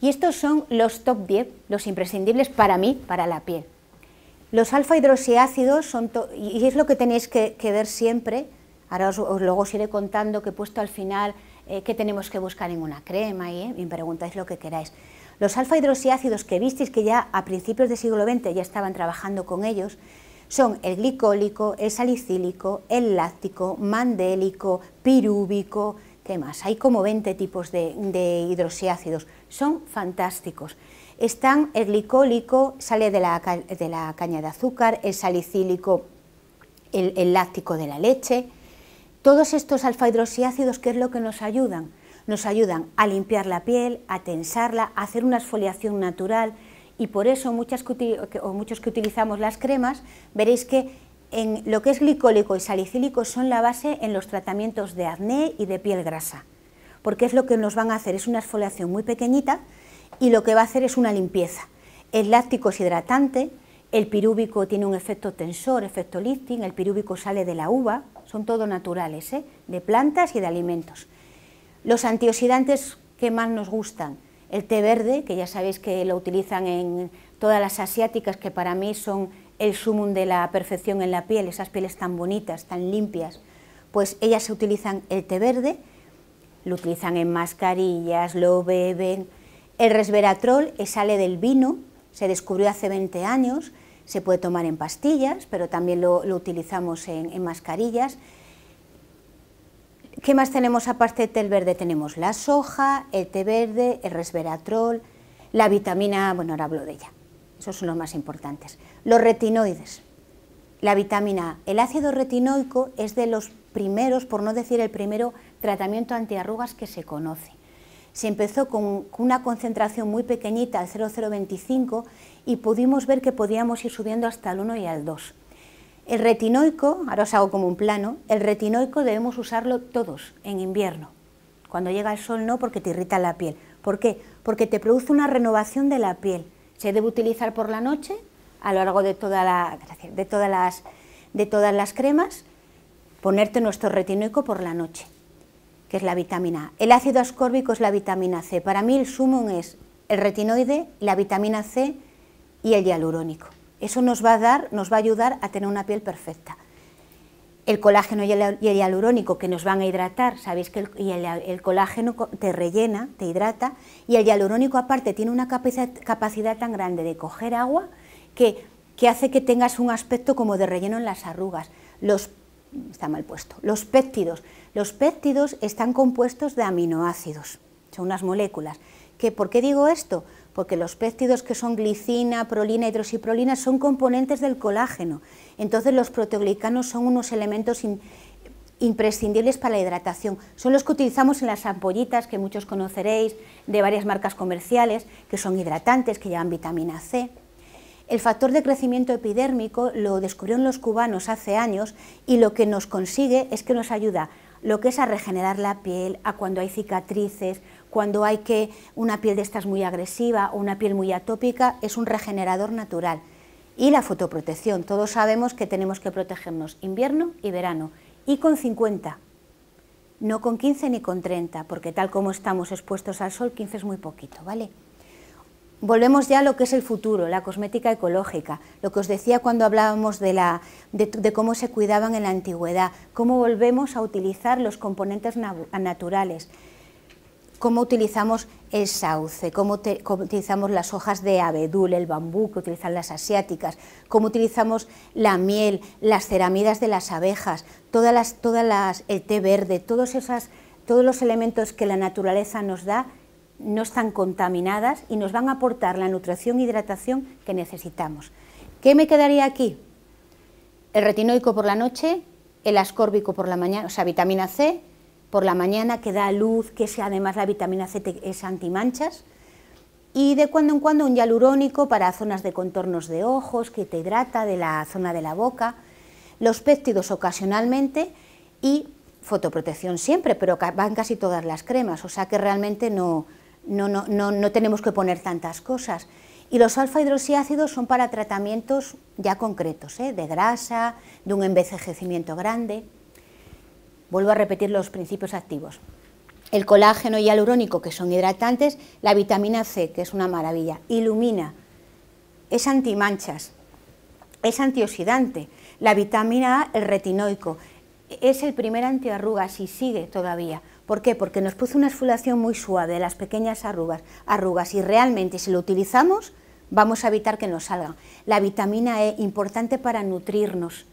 Y estos son los top 10, los imprescindibles para mí, para la piel. Los alfa hidroxiácidos son, y es lo que tenéis que, ver siempre, ahora os, luego os iré contando que he puesto al final eh, qué que tenemos que buscar en una crema y eh, me preguntáis lo que queráis. Los alfa hidroxiácidos que visteis que ya a principios del siglo XX ya estaban trabajando con ellos son el glicólico, el salicílico, el láctico, mandélico, pirúbico, ¿qué más? Hay como 20 tipos de, de hidroxiácidos, son fantásticos. Están el glicólico, sale de la, caña de azúcar, el salicílico, el, láctico de la leche, todos estos alfa hidroxiácidos, ¿qué es lo que nos ayudan? nos ayudan a limpiar la piel, a tensarla, a hacer una exfoliación natural y por eso muchas muchos que utilizamos las cremas veréis que en lo que es glicólico y salicílico son la base en los tratamientos de acné y de piel grasa, porque es lo que nos van a hacer, es una exfoliación muy pequeñita y lo que va a hacer es una limpieza. El láctico es hidratante, el pirúvico tiene un efecto tensor, efecto lifting, el pirúvico sale de la uva, son todo naturales, ¿eh? de plantas y de alimentos. Los antioxidantes que más nos gustan, el té verde, que ya sabéis que lo utilizan en todas las asiáticas, que para mí son el sumum de la perfección en la piel, esas pieles tan bonitas, tan limpias, pues ellas se utilizan el té verde, lo utilizan en mascarillas, lo beben. El resveratrol sale del vino, se descubrió hace 20 años, se puede tomar en pastillas, pero también lo, utilizamos en mascarillas. ¿Qué más tenemos aparte del té verde? Tenemos la soja, el té verde, el resveratrol, la vitamina, A, bueno, ahora hablo de ella, esos son los más importantes. Los retinoides, la vitamina A, el ácido retinoico es de los primeros, por no decir el primero, tratamiento antiarrugas que se conoce. Se empezó con una concentración muy pequeñita, al 0,025, y pudimos ver que podíamos ir subiendo hasta el 1 y al 2. El retinoico, ahora os hago como un plano, el retinoico debemos usarlo todos en invierno. Cuando llega el sol no, porque te irrita la piel. ¿Por qué? Porque te produce una renovación de la piel. Se debe utilizar por la noche, a lo largo de, toda la, de, todas, las, de todas las cremas, ponerte nuestro retinoico por la noche, que es la vitamina A. El ácido ascórbico es la vitamina C. Para mí el sumum es el retinoide, la vitamina C y el hialurónico. Eso nos va a dar, nos va a ayudar a tener una piel perfecta. El colágeno y el, hialurónico que nos van a hidratar, sabéis que el, colágeno te rellena, te hidrata, y el hialurónico aparte tiene una capacidad, tan grande de coger agua que, hace que tengas un aspecto como de relleno en las arrugas. Los está mal puesto. Los péptidos. Los péptidos están compuestos de aminoácidos, son unas moléculas. ¿Por qué digo esto? porque los péptidos que son glicina, prolina, hidroxiprolina son componentes del colágeno. Entonces los proteoglicanos son unos elementos imprescindibles para la hidratación. Son los que utilizamos en las ampollitas, que muchos conoceréis, de varias marcas comerciales, que son hidratantes, que llevan vitamina C. El factor de crecimiento epidérmico lo descubrieron los cubanos hace años y lo que nos consigue es que nos ayuda lo que es a regenerar la piel, a cuando hay cicatrices, cuando hay que una piel de estas muy agresiva o una piel muy atópica, es un regenerador natural. Y la fotoprotección, todos sabemos que tenemos que protegernos invierno y verano, y con 50, no con 15 ni con 30, porque tal como estamos expuestos al sol, 15 es muy poquito, ¿vale? Volvemos ya a lo que es el futuro, la cosmética ecológica, lo que os decía cuando hablábamos de cómo se cuidaban en la antigüedad, cómo volvemos a utilizar los componentes naturales, cómo utilizamos el sauce, cómo, utilizamos las hojas de abedul, el bambú que utilizan las asiáticas, cómo utilizamos la miel, las ceramidas de las abejas, todas las, todas las, el té verde, todos, esas, todos los elementos que la naturaleza nos da no están contaminadas y nos van a aportar la nutrición e hidratación que necesitamos. ¿Qué me quedaría aquí? El retinoico por la noche, el ascórbico por la mañana, o sea, vitamina C, por la mañana que da luz, que es, además la vitamina C es antimanchas, y de cuando en cuando un hialurónico para zonas de contornos de ojos, que te hidrata de la zona de la boca, los péptidos ocasionalmente y fotoprotección siempre, pero van casi todas las cremas, o sea que realmente no, no, tenemos que poner tantas cosas. Y los alfa hidroxiácidos son para tratamientos ya concretos, ¿eh? de grasa, de un envejecimiento grande. Vuelvo a repetir los principios activos. El colágeno y hialurónico, que son hidratantes, la vitamina C, que es una maravilla, ilumina, es antimanchas, es antioxidante, la vitamina A, el retinoico, es el primer antiarrugas y sigue todavía. ¿Por qué? Porque nos puso una exfoliación muy suave de las pequeñas arrugas, arrugas y realmente si lo utilizamos vamos a evitar que nos salgan. La vitamina E, importante para nutrirnos,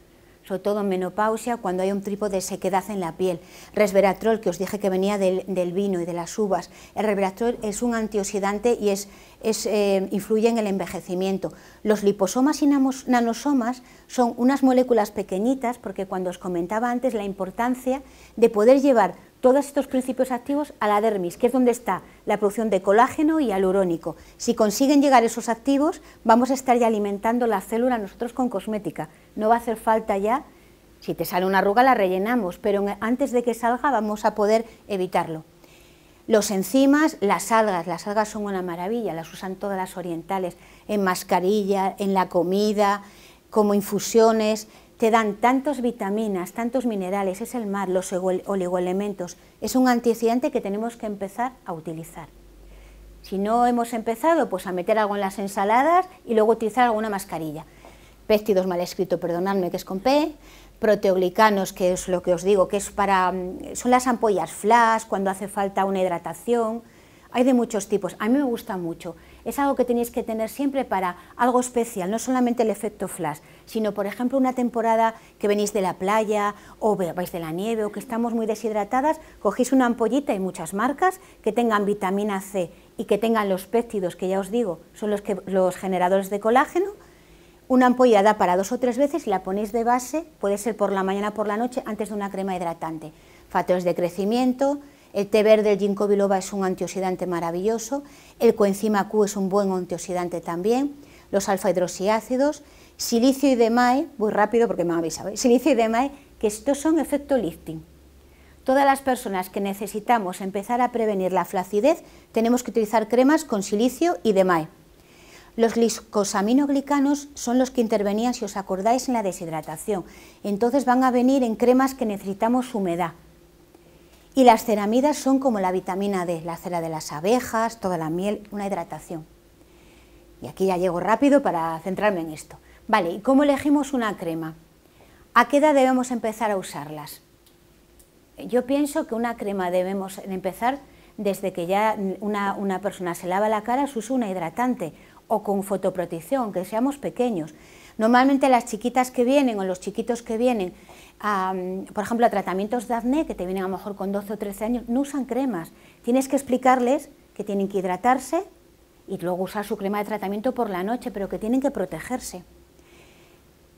sobre todo en menopausia, cuando hay un tipo de sequedad en la piel. Resveratrol, que os dije que venía del, vino y de las uvas. El resveratrol es un antioxidante y es, eh, influye en el envejecimiento. Los liposomas y nanosomas son unas moléculas pequeñitas, porque cuando os comentaba antes la importancia de poder llevar todos estos principios activos a la dermis, que es donde está la producción de colágeno y alurónico. Si consiguen llegar esos activos, vamos a estar ya alimentando la célula nosotros con cosmética. No va a hacer falta ya, si te sale una arruga la rellenamos, pero antes de que salga vamos a poder evitarlo. Los enzimas, las algas, las algas son una maravilla, las usan todas las orientales, en mascarilla, en la comida, como infusiones, te dan tantas vitaminas, tantos minerales, es el mar, los oligoelementos. Es un antioxidante que tenemos que empezar a utilizar. Si no hemos empezado, pues a meter algo en las ensaladas y luego utilizar alguna mascarilla. Péptidos mal escrito, perdonadme, que es con P, proteoglicanos, que es lo que os digo, que es para, mm, son las ampollas flash, cuando hace falta una hidratación, hay de muchos tipos, a mí me gusta mucho es algo que tenéis que tener siempre para algo especial, no solamente el efecto flash, sino por ejemplo una temporada que venís de la playa o vais de la nieve o que estamos muy deshidratadas, cogéis una ampollita y muchas marcas que tengan vitamina C y que tengan los péptidos que ya os digo, son los, que, los generadores de colágeno, una ampollada para dos o tres veces y la ponéis de base, puede ser por la mañana o por la noche, antes de una crema hidratante. Factores de crecimiento, el té verde, el ginkgo biloba, es un antioxidante maravilloso. El coenzima Q es un buen antioxidante también. Los alfa-hidroxiácidos, silicio y DMAE, muy rápido porque me habéis avisado, silicio y DMAE, que estos son efecto lifting. Todas las personas que necesitamos empezar a prevenir la flacidez, tenemos que utilizar cremas con silicio y DMAE. Los glicosaminoglicanos son los que intervenían, si os acordáis, en la deshidratación. Entonces van a venir en cremas que necesitamos humedad. Y las ceramidas son como la vitamina D, la cera de las abejas, toda la miel, una hidratación. Y aquí ya llego rápido para centrarme en esto. Vale, cómo elegimos una crema? ¿A qué edad debemos empezar a usarlas? Yo pienso que una crema debemos empezar desde que ya una, una persona se lava la cara, se usa una hidratante o con fotoprotección, que seamos pequeños. Normalmente las chiquitas que vienen o los chiquitos que vienen, por ejemplo, a tratamientos de acné, que te vienen a lo mejor con 12 o 13 años, no usan cremas. Tienes que explicarles que tienen que hidratarse y luego usar su crema de tratamiento por la noche, pero que tienen que protegerse.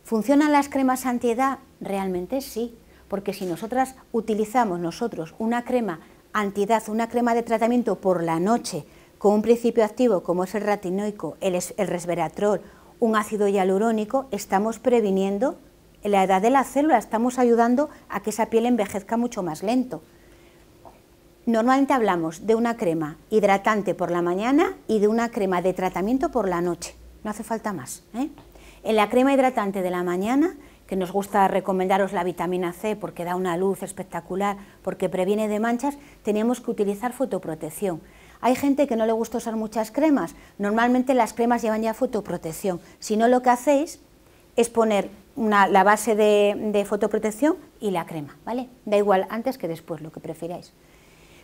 ¿Funcionan las cremas antiedad? Realmente sí, porque si nosotras utilizamos nosotros una crema antiedad, una crema de tratamiento por la noche, con un principio activo como es el ratinoico, el resveratrol un ácido hialurónico, estamos previniendo en la edad de la célula, estamos ayudando a que esa piel envejezca mucho más lento. Normalmente hablamos de una crema hidratante por la mañana y de una crema de tratamiento por la noche, no hace falta más. ¿eh? En la crema hidratante de la mañana, que nos gusta recomendaros la vitamina C porque da una luz espectacular, porque previene de manchas, tenemos que utilizar fotoprotección. Hay gente que no le gusta usar muchas cremas. Normalmente las cremas llevan ya fotoprotección. Si no, lo que hacéis es poner la base de, fotoprotección y la crema, ¿vale? Da igual antes que después, lo que prefiráis.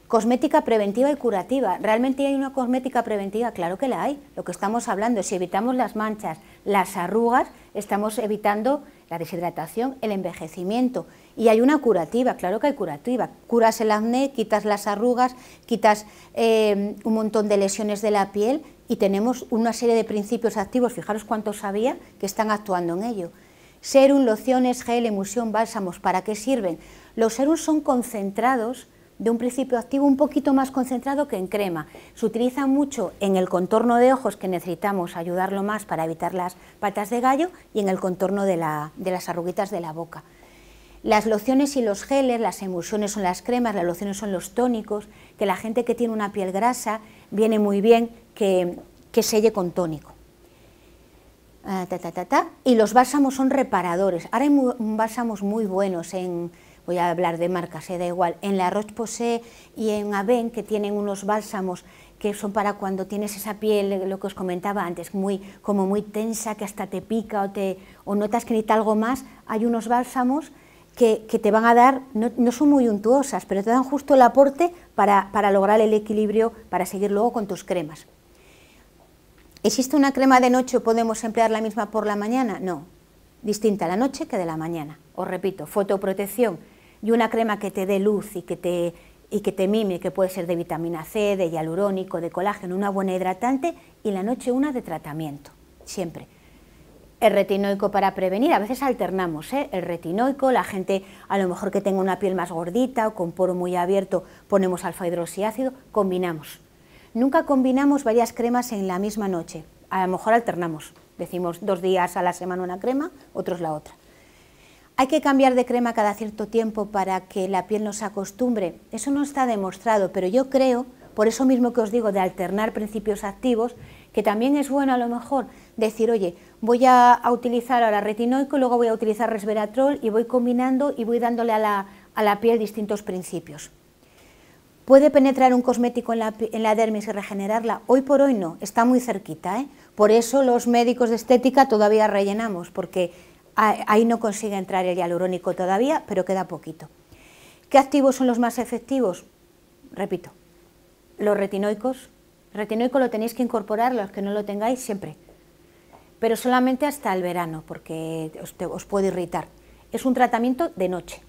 Cosmética preventiva y curativa. ¿Realmente hay una cosmética preventiva? Claro que la hay. Lo que estamos hablando, si evitamos las manchas, las arrugas, estamos evitando la deshidratación, el envejecimiento. Y hay una curativa, claro que hay curativa. Curas el acné, quitas las arrugas, quitas eh, un montón de lesiones de la piel y tenemos una serie de principios activos, fijaros cuántos había, que están actuando en ello. Serum, lociones, gel, emulsión, bálsamos, ¿para qué sirven? Los serums son concentrados de un principio activo un poquito más concentrado que en crema. Se utiliza mucho en el contorno de ojos, que necesitamos ayudarlo más para evitar las patas de gallo, y en el contorno de, de las arruguitas de la boca. Las lociones y los geles, las emulsiones son las cremas, las lociones son los tónicos, que la gente que tiene una piel grasa viene muy bien que, selle con tónico. Ah, y los bálsamos son reparadores. Ahora hay bálsamos muy buenos en, voy a hablar de marcas, se eh, da igual, en la Roche-Posay y en Aven, que tienen unos bálsamos que son para cuando tienes esa piel, lo que os comentaba antes, muy, como muy tensa, que hasta te pica o, te, o notas que necesita algo más, hay unos bálsamos que, te van a dar, no, son muy untuosas, pero te dan justo el aporte para, lograr el equilibrio, para seguir luego con tus cremas. ¿Existe una crema de noche o podemos emplear la misma por la mañana? No, distinta la noche que de la mañana. Os repito, fotoprotección y una crema que te dé luz y que te, y que te mime, que puede ser de vitamina C, de hialurónico, de colágeno, una buena hidratante y la noche una de tratamiento, siempre el retinoico para prevenir. A veces alternamos ¿eh? el retinoico, la gente a lo mejor que tenga una piel más gordita o con poro muy abierto ponemos alfa hidroxiácido, combinamos. Nunca combinamos varias cremas en la misma noche, a lo mejor alternamos, decimos dos días a la semana una crema, otros la otra. Hay que cambiar de crema cada cierto tiempo para que la piel nos acostumbre, eso no está demostrado, pero yo creo, por eso mismo que os digo de alternar principios activos, que también es bueno a lo mejor decir, oye, voy a, utilizar ahora retinoico, luego voy a utilizar resveratrol y voy combinando y voy dándole a la, a la piel distintos principios. ¿Puede penetrar un cosmético en la, en la, dermis y regenerarla? Hoy por hoy no, está muy cerquita. ¿eh? Por eso los médicos de estética todavía rellenamos, porque ahí no consigue entrar el hialurónico todavía, pero queda poquito. ¿Qué activos son los más efectivos? Repito, los retinoicos. retinoico lo tenéis que incorporar, los que no lo tengáis, siempre pero solamente hasta el verano, porque os, puede irritar. Es un tratamiento de noche.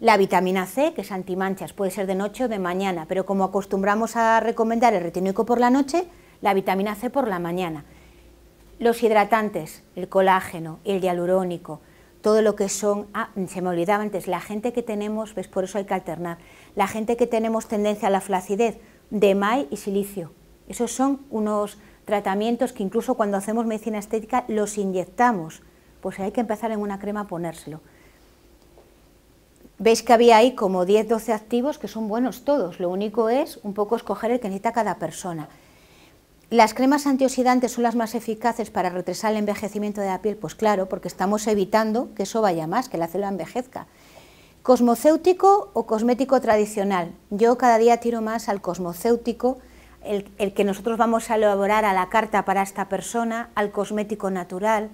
La vitamina C, que es antimanchas, puede ser de noche o de mañana, pero como acostumbramos a recomendar el retinoico por la noche, la vitamina C por la mañana. Los hidratantes, el colágeno, el hialurónico, todo lo que son, ah, se me olvidaba antes, la gente que tenemos, ves, por eso hay que alternar, la gente que tenemos tendencia a la flacidez, de mai y silicio. Esos son unos tratamientos que incluso cuando hacemos medicina estética los inyectamos. Pues hay que empezar en una crema a ponérselo. Veis que había ahí como 10, 12 activos que son buenos todos, lo único es un poco escoger el que necesita cada persona. ¿Las cremas antioxidantes son las más eficaces para retrasar el envejecimiento de la piel? Pues claro, porque estamos evitando que eso vaya más, que la célula envejezca. ¿Cosmocéutico o cosmético tradicional? Yo cada día tiro más al cosmocéutico el, que nosotros vamos a elaborar a la carta para esta persona, al cosmético natural.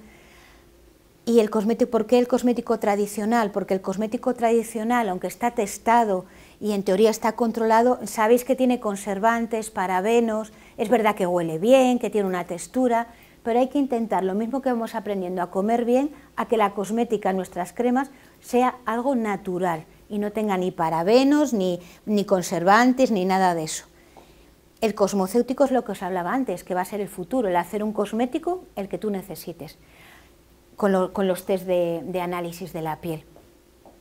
¿Y el cosmético, por qué el cosmético tradicional? Porque el cosmético tradicional, aunque está testado y en teoría está controlado, sabéis que tiene conservantes, parabenos, es verdad que huele bien, que tiene una textura, pero hay que intentar lo mismo que vamos aprendiendo a comer bien, a que la cosmética, nuestras cremas, sea algo natural y no tenga ni parabenos, ni conservantes, ni nada de eso. El cosmocéutico es lo que os hablaba antes, que va a ser el futuro, el hacer un cosmético el que tú necesites, con, los test de, análisis de la piel.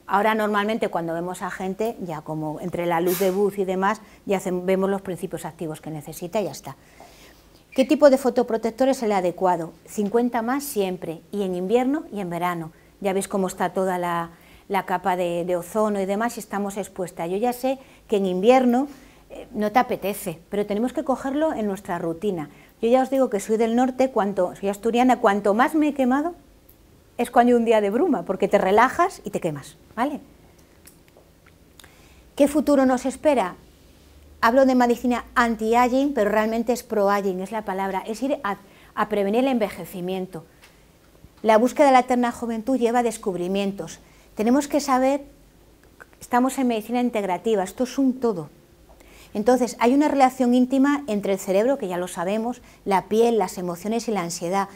Ahora normalmente cuando vemos a gente, ya como entre la luz de luz y demás, ya vemos los principios activos que necesita y ya está. ¿Qué tipo de fotoprotector es el adecuado? 50 más siempre, y en invierno y en verano. Ya veis cómo está toda la, capa de, de ozono y demás, y estamos expuesta. Yo ya sé que en invierno eh, no te apetece, pero tenemos que cogerlo en nuestra rutina. Yo ya os digo que soy del norte, cuanto, soy asturiana, cuanto más me he quemado, es cuando hay un día de bruma, porque te relajas y te quemas, ¿vale? ¿Qué futuro nos espera? Hablo de medicina anti-aging, pero realmente es pro-aging, es la palabra, es ir a, a prevenir el envejecimiento. La búsqueda de la eterna juventud lleva a descubrimientos. Tenemos que saber, estamos en medicina integrativa, esto es un todo, entonces, hay una relación íntima entre el cerebro, que ya lo sabemos, la piel, las emociones y la ansiedad.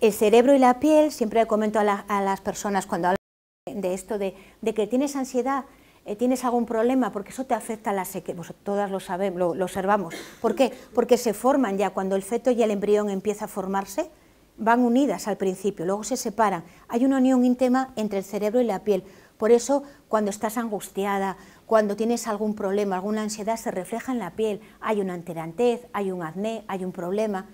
El cerebro y la piel, siempre comento a, las personas cuando hablan de esto, de, que tienes ansiedad, eh, tienes algún problema, porque eso te afecta a la sequía, pues, todas lo sabemos, lo, lo, observamos. ¿Por qué? Porque se forman ya, cuando el feto y el embrión empieza a formarse, van unidas al principio, luego se separan. Hay una unión íntima entre el cerebro y la piel. Por eso, cuando estás angustiada, cuando tienes algún problema, alguna ansiedad, se refleja en la piel. Hay una enterantez, hay un acné, hay un problema.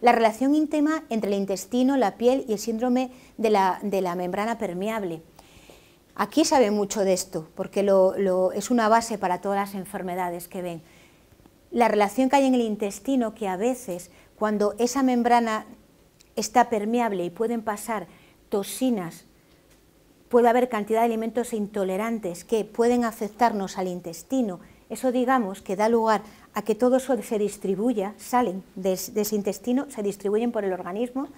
La relación íntima entre el intestino, la piel y el síndrome de la, membrana permeable. Aquí sabe mucho de esto, porque es una base para todas las enfermedades que ven. La relación que hay en el intestino, que a veces cuando esa membrana está permeable y pueden pasar toxinas puede haber cantidad de alimentos intolerantes que pueden afectarnos al intestino. Eso digamos que da lugar a que todo eso se distribuya, salen de, ese intestino, se distribuyen por el organismo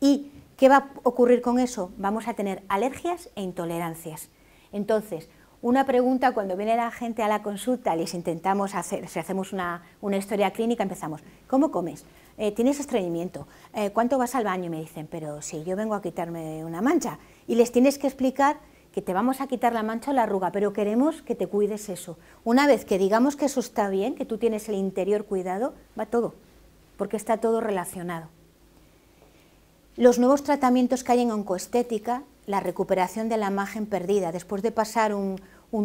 y ¿qué va a ocurrir con eso? Vamos a tener alergias e intolerancias. Entonces, una pregunta cuando viene la gente a la consulta, les intentamos hacer, si hacemos una, historia clínica, empezamos, ¿cómo comes? Eh, ¿Tienes estreñimiento? Eh, ¿Cuánto vas al baño? Me dicen, pero si yo vengo a quitarme una mancha y les tienes que explicar que te vamos a quitar la mancha o la arruga, pero queremos que te cuides eso. Una vez que digamos que eso está bien, que tú tienes el interior cuidado, va todo, porque está todo relacionado. Los nuevos tratamientos que hay en oncoestética, la recuperación de la imagen perdida, después de pasar un,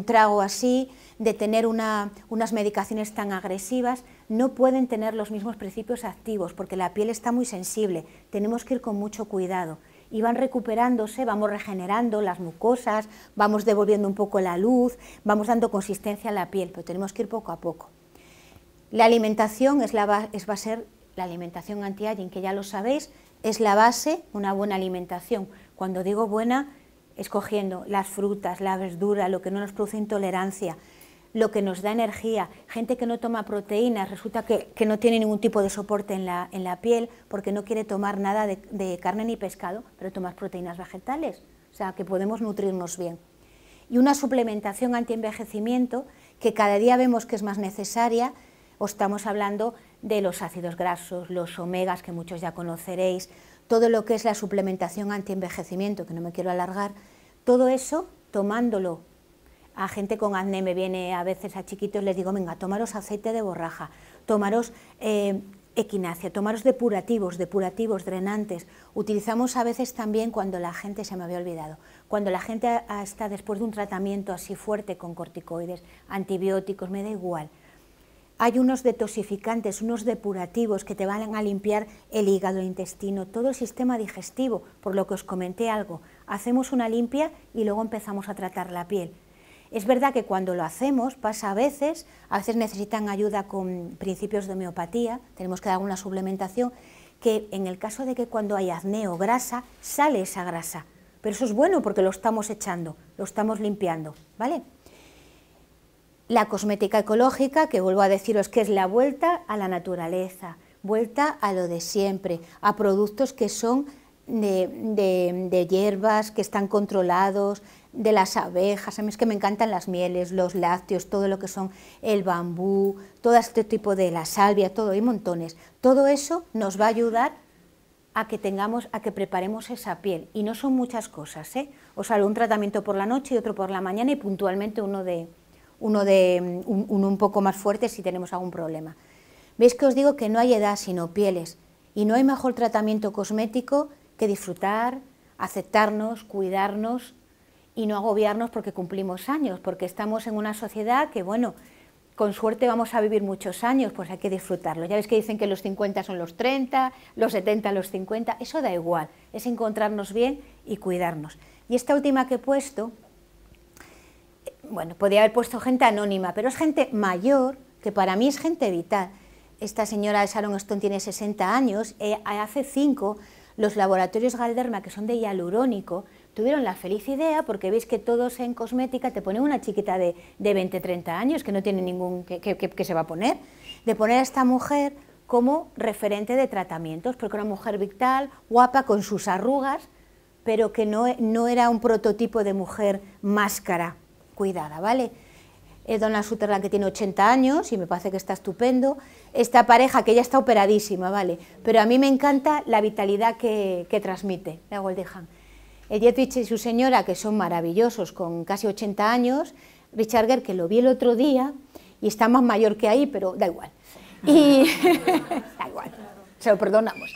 trago así, de tener unas medicaciones tan agresivas, no pueden tener los mismos principios activos porque la piel está muy sensible. Tenemos que ir con mucho cuidado y van recuperándose, vamos regenerando las mucosas, vamos devolviendo un poco la luz, vamos dando consistencia a la piel, pero tenemos que ir poco a poco. La alimentación la, es, va a ser la alimentación anti-aging, que ya lo sabéis, es la base, una buena alimentación. Cuando digo buena, escogiendo las frutas, la verdura, lo que no nos produce intolerancia, lo que nos da energía. Gente que no toma proteínas, resulta que, no tiene ningún tipo de soporte en la, piel porque no quiere tomar nada de, carne ni pescado, pero tomar proteínas vegetales, o sea que podemos nutrirnos bien. Y una suplementación antienvejecimiento que cada día vemos que es más necesaria, o estamos hablando de los ácidos grasos, los omegas que muchos ya conoceréis, todo lo que es la suplementación antienvejecimiento, que no me quiero alargar, todo eso tomándolo a gente con acné, me viene a veces a chiquitos, les digo, venga, tomaros aceite de borraja, tomaros eh, equinacia, tomaros depurativos, depurativos, drenantes. Utilizamos a veces también cuando la gente, se me había olvidado, cuando la gente está después de un tratamiento así fuerte con corticoides, antibióticos, me da igual. Hay unos detoxificantes, unos depurativos que te van a limpiar el hígado, el intestino, todo el sistema digestivo, por lo que os comenté algo. Hacemos una limpia y luego empezamos a tratar la piel es verdad que cuando lo hacemos pasa a veces, a veces necesitan ayuda con principios de homeopatía, tenemos que dar una suplementación, que en el caso de que cuando hay acné o grasa, sale esa grasa. Pero eso es bueno porque lo estamos echando, lo estamos limpiando, ¿vale? La cosmética ecológica, que vuelvo a deciros que es la vuelta a la naturaleza, vuelta a lo de siempre, a productos que son de, de hierbas, que están controlados, de las abejas, a mí es que me encantan las mieles, los lácteos, todo lo que son el bambú, todo este tipo de la salvia, todo, hay montones. Todo eso nos va a ayudar a que tengamos, a que preparemos esa piel. Y no son muchas cosas, ¿eh? O sea, un tratamiento por la noche y otro por la mañana y puntualmente uno de, uno de, mm, uno un poco más fuerte si tenemos algún problema. ¿Veis que os digo que no hay edad sino pieles? Y no hay mejor tratamiento cosmético que disfrutar, aceptarnos, cuidarnos y no agobiarnos porque cumplimos años, porque estamos en una sociedad que, bueno, con suerte vamos a vivir muchos años, pues hay que disfrutarlo. Ya ves que dicen que los 50 son los 30, los 70 los 50, eso da igual, es encontrarnos bien y cuidarnos. Y esta última que he puesto, eh, bueno, podría haber puesto gente anónima, pero es gente mayor, que para mí es gente vital. Esta señora de Sharon Stone tiene 60 años, eh, hace 5 los laboratorios Galderma, que son de hialurónico, tuvieron la feliz idea, porque veis que todos en cosmética te ponen una chiquita de, 20, 30 años, que no tiene ningún, que, se va a poner, de poner a esta mujer como referente de tratamientos, porque una mujer vital, guapa, con sus arrugas, pero que no, no era un prototipo de mujer máscara, cuidada, ¿vale? es eh, Donna Sutherland que tiene 80 años y me parece que está estupendo. Esta pareja que ya está operadísima, ¿vale? Pero a mí me encanta la vitalidad que, que transmite la Goldie Hawn el y su señora, que son maravillosos, con casi 80 años, Richard Gere, que lo vi el otro día, y está más mayor que ahí, pero da igual. Y da igual, se lo perdonamos.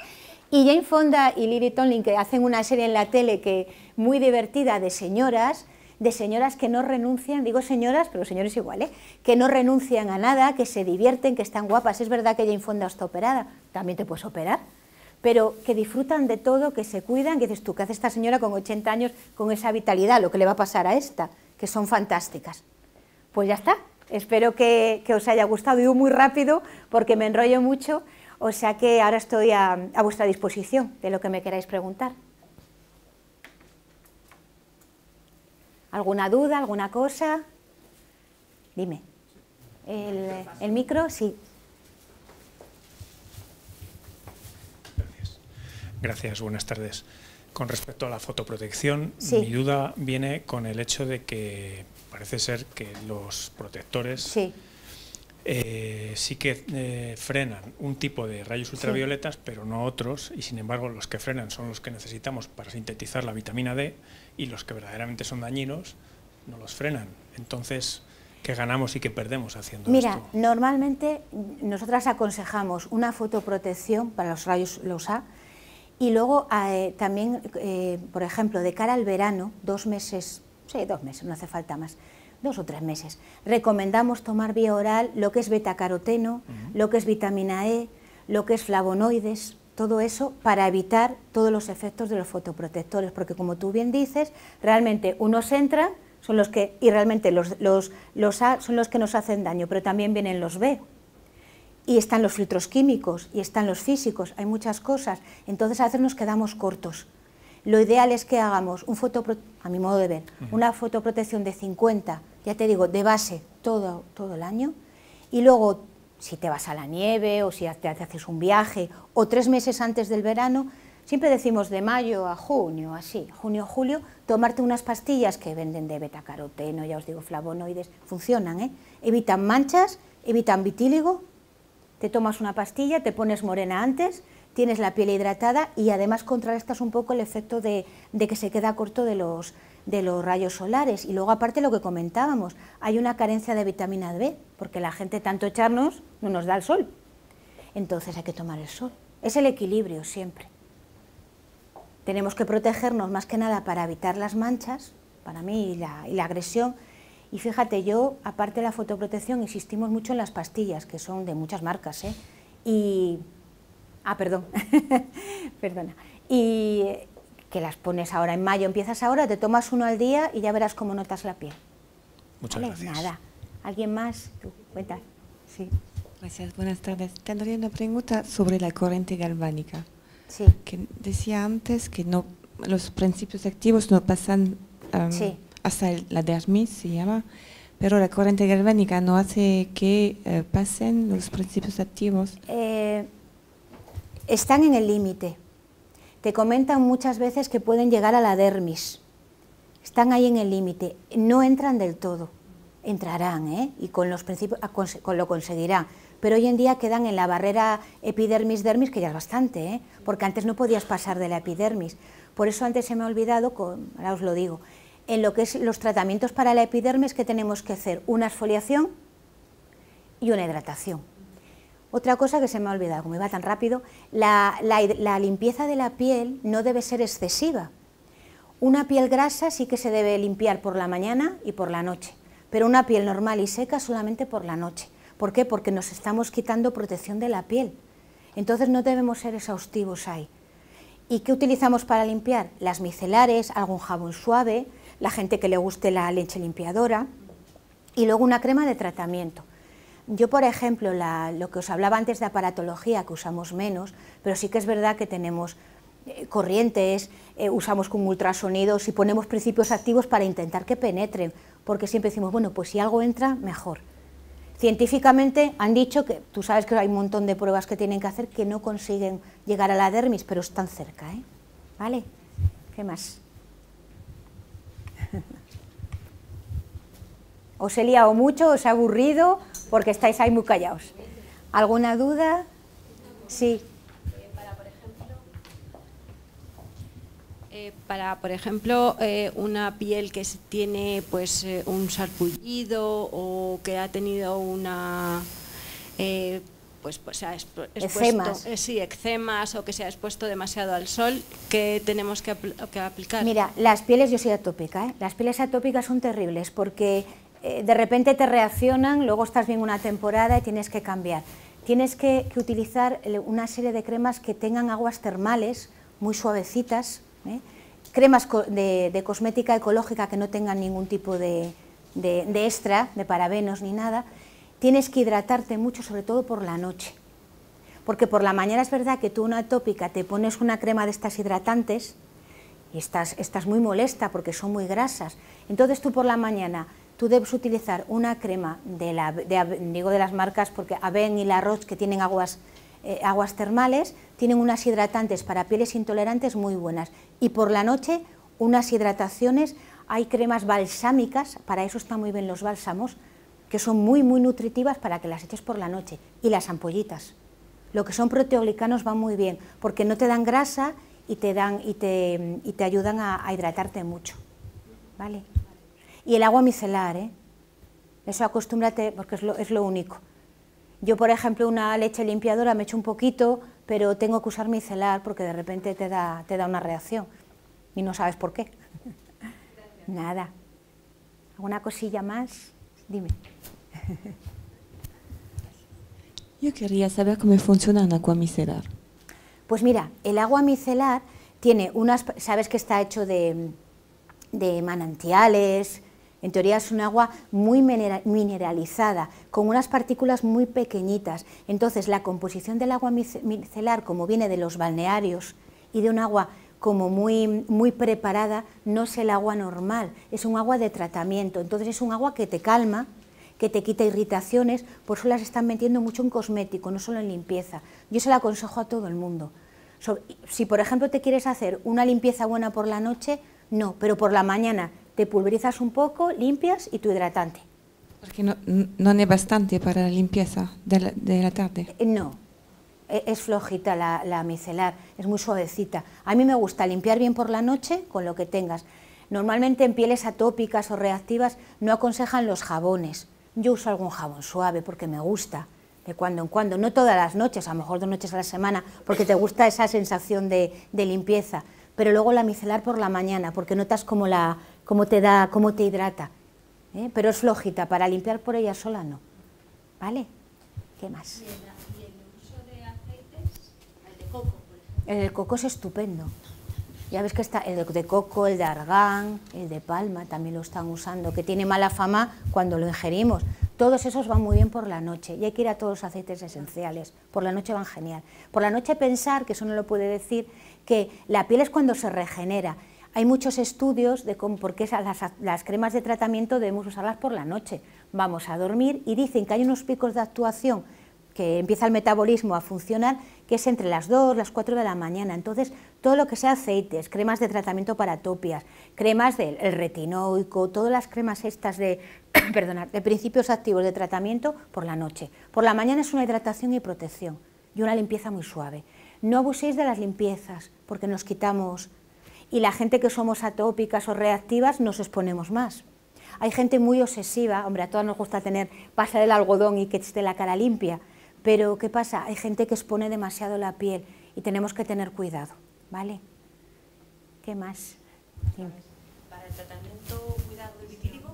Y Jane Fonda y Lily Tomlin, que hacen una serie en la tele que muy divertida de señoras, de señoras que no renuncian, digo señoras, pero señores igual, ¿eh? que no renuncian a nada, que se divierten, que están guapas. Es verdad que Jane Fonda está operada, también te puedes operar pero que disfrutan de todo, que se cuidan, que dices tú, ¿qué hace esta señora con 80 años con esa vitalidad? Lo que le va a pasar a esta, que son fantásticas. Pues ya está, espero que, os haya gustado, digo muy rápido porque me enrollo mucho, o sea que ahora estoy a, vuestra disposición de lo que me queráis preguntar. ¿Alguna duda, alguna cosa? Dime. el micro? Sí. Gracias, buenas tardes. Con respecto a la fotoprotección, mi duda viene con el hecho de que parece ser que los protectores sí, eh, que eh, frenan un tipo de rayos ultravioletas, pero no otros, y sin embargo los que frenan son los que necesitamos para sintetizar la vitamina D y los que verdaderamente son dañinos no los frenan. Entonces, ¿qué ganamos y qué perdemos haciendo esto? Mira, normalmente nosotras aconsejamos una fotoprotección para los rayos, los A, y luego eh, también, eh, por ejemplo, de cara al verano, dos meses, sí, dos meses, no hace falta más, dos o tres meses, recomendamos tomar vía oral lo que es betacaroteno, caroteno lo que es vitamina E, lo que es flavonoides, todo eso para evitar todos los efectos de los fotoprotectores, porque como tú bien dices, realmente unos entran son los que, y realmente los, los, los A son los que nos hacen daño, pero también vienen los B, y están los filtros químicos, y están los físicos, hay muchas cosas, entonces a veces nos quedamos cortos. Lo ideal es que hagamos, un a mi modo de ver, una fotoprotección de 50, ya te digo, de base todo, el año, y luego si te vas a la nieve o si te haces un viaje, o tres meses antes del verano, siempre decimos de mayo a junio, así, junio, julio, tomarte unas pastillas que venden de betacaroteno, ya os digo, flavonoides, funcionan, ¿eh? evitan manchas, evitan vitíligo te tomas una pastilla, te pones morena antes, tienes la piel hidratada y además contrarrestas un poco el efecto de, que se queda corto de los, de los rayos solares. Y luego, aparte, lo que comentábamos, hay una carencia de vitamina B, porque la gente tanto echarnos no nos da el sol. Entonces hay que tomar el sol. Es el equilibrio siempre. Tenemos que protegernos más que nada para evitar las manchas, para mí, la, y la agresión, y fíjate, yo, aparte de la fotoprotección, insistimos mucho en las pastillas, que son de muchas marcas, ¿eh? Y... Ah, perdón, perdona. Y que las pones ahora en mayo, empiezas ahora, te tomas uno al día y ya verás cómo notas la piel. Muchas gracias. Nada. ¿Alguien más? Tú, cuenta. Sí. Gracias, buenas tardes. Tendría una pregunta sobre la corriente galvánica. Sí. Que decía antes que no, los principios activos no pasan... sí hasta la dermis se llama, pero la corriente galvánica no hace que eh, pasen los principios activos. Eh, están en el límite. Te comentan muchas veces que pueden llegar a la dermis. Están ahí en el límite. No entran del todo. Entrarán, ¿eh? Y con los principios, con, lo conseguirán. Pero hoy en día quedan en la barrera epidermis-dermis, que ya es bastante, ¿eh? Porque antes no podías pasar de la epidermis. Por eso antes se me ha olvidado, ahora os lo digo, en lo que es los tratamientos para la epidermis que tenemos que hacer una exfoliación y una hidratación. Otra cosa que se me ha olvidado, como iba tan rápido, la, la limpieza de la piel no debe ser excesiva. Una piel grasa sí que se debe limpiar por la mañana y por la noche, pero una piel normal y seca solamente por la noche. ¿Por qué? Porque nos estamos quitando protección de la piel. Entonces no debemos ser exhaustivos ahí. ¿Y qué utilizamos para limpiar? Las micelares, algún jabón suave, la gente que le guste la leche limpiadora y luego una crema de tratamiento. Yo, por ejemplo, lo que os hablaba antes de aparatología, que usamos menos, pero sí que es verdad que tenemos eh, corrientes, eh, usamos con ultrasonidos y ponemos principios activos para intentar que penetren, porque siempre decimos, bueno, pues si algo entra, mejor. Científicamente han dicho que, tú sabes que hay un montón de pruebas que tienen que hacer que no consiguen llegar a la dermis, pero están cerca, ¿eh? ¿Vale? ¿Qué más? Os he liado mucho, os he aburrido, porque estáis ahí muy callados. ¿Alguna duda? Sí. Eh, para, por ejemplo, eh, eh, una piel que tiene pues un sarpullido o que ha tenido una pues, pues expuesto, eh, sí, o que se ha expuesto demasiado al sol, ¿qué tenemos que, aplicar? Mira, las pieles yo soy atópica, ¿eh? las pieles atópicas son terribles porque eh, de repente te reaccionan, luego estás bien una temporada y tienes que cambiar. Tienes que, utilizar una serie de cremas que tengan aguas termales muy suavecitas, cremas de, cosmética ecológica que no tengan ningún tipo de, de extra, de parabenos ni nada, tienes que hidratarte mucho, sobre todo por la noche. Porque por la mañana es verdad que tú una tópica te pones una crema de estas hidratantes y estás, muy molesta porque son muy grasas. Entonces tú por la mañana tú debes utilizar una crema de, digo de las marcas porque Aven y La Roche que tienen aguas, eh, aguas termales tienen unas hidratantes para pieles intolerantes muy buenas. Y por la noche unas hidrataciones, hay cremas balsámicas, para eso están muy bien los bálsamos, que son muy, muy nutritivas para que las eches por la noche, y las ampollitas. Lo que son proteoglicanos van muy bien, porque no te dan grasa y te, dan, y te, te ayudan a, hidratarte mucho. ¿Vale? Y el agua micelar, ¿eh? Eso acostúmbrate, porque es lo, único. Yo, por ejemplo, una leche limpiadora me echo un poquito, pero tengo que usar micelar porque de repente te da, te da una reacción y no sabes por qué. Nada. ¿Alguna cosilla más? Dime. Yo quería saber cómo funciona el agua micelar. Pues mira, el agua micelar tiene unas... Sabes que está hecho de, de manantiales, en teoría es un agua muy mineralizada, con unas partículas muy pequeñitas. Entonces, la composición del agua micelar, como viene de los balnearios y de un agua como muy, muy preparada, no es el agua normal, es un agua de tratamiento. Entonces, es un agua que te calma, que te quita irritaciones, por eso las están metiendo mucho en cosmético, no solo en limpieza. Yo se la aconsejo a todo el mundo. si por ejemplo te quieres hacer una limpieza buena por la noche, no, pero por la mañana te pulverizas un poco, limpias y tu hidratante. Porque no, no es bastante para la limpieza de la, tarde. Eh, no, e, es flojita la, micelar, es muy suavecita. A mí me gusta limpiar bien por la noche con lo que tengas. Normalmente en pieles atópicas o reactivas no aconsejan los jabones, yo uso algún jabón suave porque me gusta, de cuando en cuando, no todas las noches, a lo mejor dos noches a la semana, porque te gusta esa sensación de, limpieza, pero luego la micelar por la mañana, porque notas cómo, la, te da, cómo te hidrata. ¿eh? Pero es flojita, para limpiar por ella sola no. ¿Vale? ¿Qué más? ¿Y el, uso de aceites, el de coco, por ejemplo? El coco es estupendo. Ya ves que está el de coco, el de argán, el de palma también lo están usando, que tiene mala fama cuando lo ingerimos. Todos esos van muy bien por la noche y hay que ir a todos los aceites esenciales. Por la noche van genial. Por la noche pensar, que eso no lo puede decir, que la piel es cuando se regenera. Hay muchos estudios de cómo, por qué las cremas de tratamiento debemos usarlas por la noche. Vamos a dormir y dicen que hay unos picos de actuación empieza el metabolismo a funcionar, que es entre las 2, las 4 de la mañana. Entonces, todo lo que sea aceites, cremas de tratamiento para atopias, cremas del retinoico, todas las cremas estas de, de principios activos de tratamiento por la noche. Por la mañana es una hidratación y protección y una limpieza muy suave. No abuséis de las limpiezas porque nos quitamos y la gente que somos atópicas o reactivas nos exponemos más. Hay gente muy obsesiva, hombre, a todas nos gusta tener, pasar el algodón y que esté la cara limpia, pero ¿qué pasa? Hay gente que expone demasiado la piel y tenemos que tener cuidado, ¿vale? ¿Qué más? ¿Para el tratamiento cuidado del vitíligo?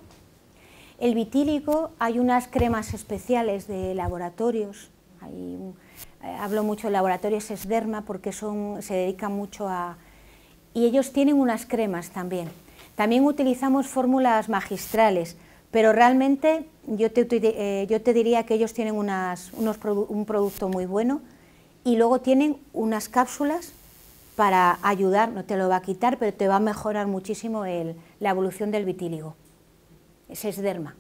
El vitíligo hay unas cremas especiales de laboratorios. Eh, hablo mucho de laboratorios Esderma porque son, se dedican mucho a... Y ellos tienen unas cremas también. También utilizamos fórmulas magistrales, pero realmente eh, yo te, diría que ellos tienen unos un producto muy bueno y luego tienen unas cápsulas para ayudar, no te lo va a quitar, pero te va a mejorar muchísimo la evolución del vitíligo. Ese es Derma.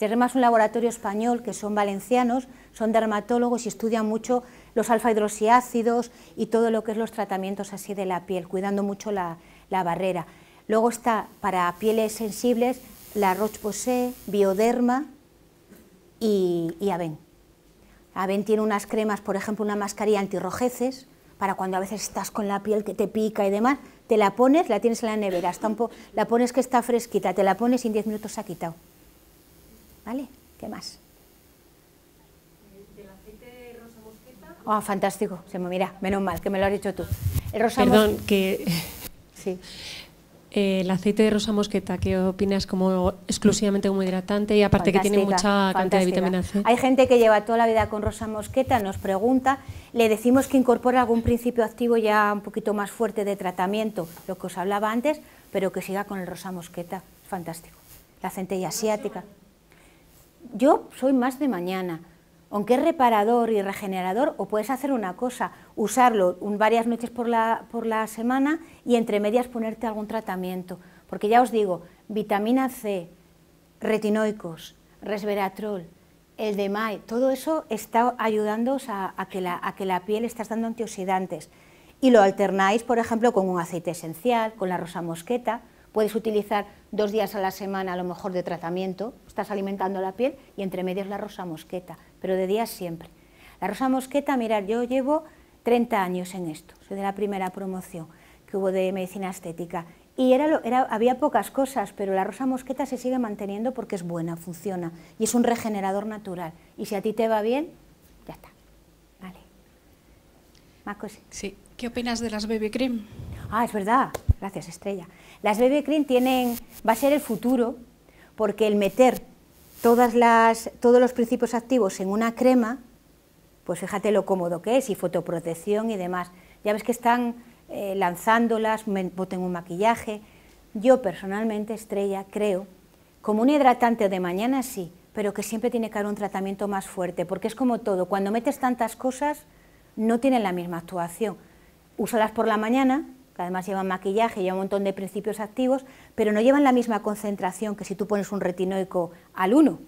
Derma es un laboratorio español que son valencianos, son dermatólogos y estudian mucho los alfa-hidroxiácidos y todo lo que es los tratamientos así de la piel, cuidando mucho la, la barrera. Luego está para pieles sensibles la Roche-Posay, Bioderma y, Aven. Aven tiene unas cremas, por ejemplo, una mascarilla antirrojeces, para cuando a veces estás con la piel que te pica y demás, te la pones, la tienes en la nevera, está un la pones que está fresquita, te la pones y en 10 minutos se ha quitado. ¿Vale? ¿Qué más? ¿Del aceite de rosa mosquita? Ah, fantástico, se me mira, menos mal que me lo has dicho tú. El rosa Perdón, que... Sí. Eh, el aceite de rosa mosqueta, ¿qué opinas como exclusivamente como hidratante y aparte que tiene mucha cantidad de vitamina C? Hay gente que lleva toda la vida con rosa mosqueta, nos pregunta, le decimos que incorpore algún principio activo ya un poquito más fuerte de tratamiento, lo que os hablaba antes, pero que siga con el rosa mosqueta, fantástico. La centella asiática. Yo soy más de mañana, aunque es reparador y regenerador, o puedes hacer una cosa, usarlo varias noches por la, semana y entre medias ponerte algún tratamiento. Porque ya os digo, vitamina C, retinoicos, resveratrol, el de todo eso está ayudándoos a, a, que la, a que la piel estás dando antioxidantes. Y lo alternáis, por ejemplo, con un aceite esencial, con la rosa mosqueta, Puedes utilizar dos días a la semana a lo mejor de tratamiento, estás alimentando la piel y entre medias la rosa mosqueta, pero de día siempre. La rosa mosqueta, mirad, yo llevo 30 años en esto, soy de la primera promoción que hubo de medicina estética y era, había pocas cosas, pero la rosa mosqueta se sigue manteniendo porque es buena, funciona y es un regenerador natural. Y si a ti te va bien, ya está. Vale. Sí. ¿Qué opinas de las baby cream? Ah, es verdad. Gracias, Estrella. Las BB Cream tienen, va a ser el futuro, porque el meter todas las, todos los principios activos en una crema, pues fíjate lo cómodo que es, y fotoprotección y demás. Ya ves que están eh, lanzándolas, boten un maquillaje. Yo personalmente, Estrella, creo, como un hidratante de mañana sí, pero que siempre tiene que haber un tratamiento más fuerte, porque es como todo, cuando metes tantas cosas, no tienen la misma actuación. Úsalas por la mañana, además llevan maquillaje, llevan un montón de principios activos, pero no llevan la misma concentración que si tú pones un retinoico al 1,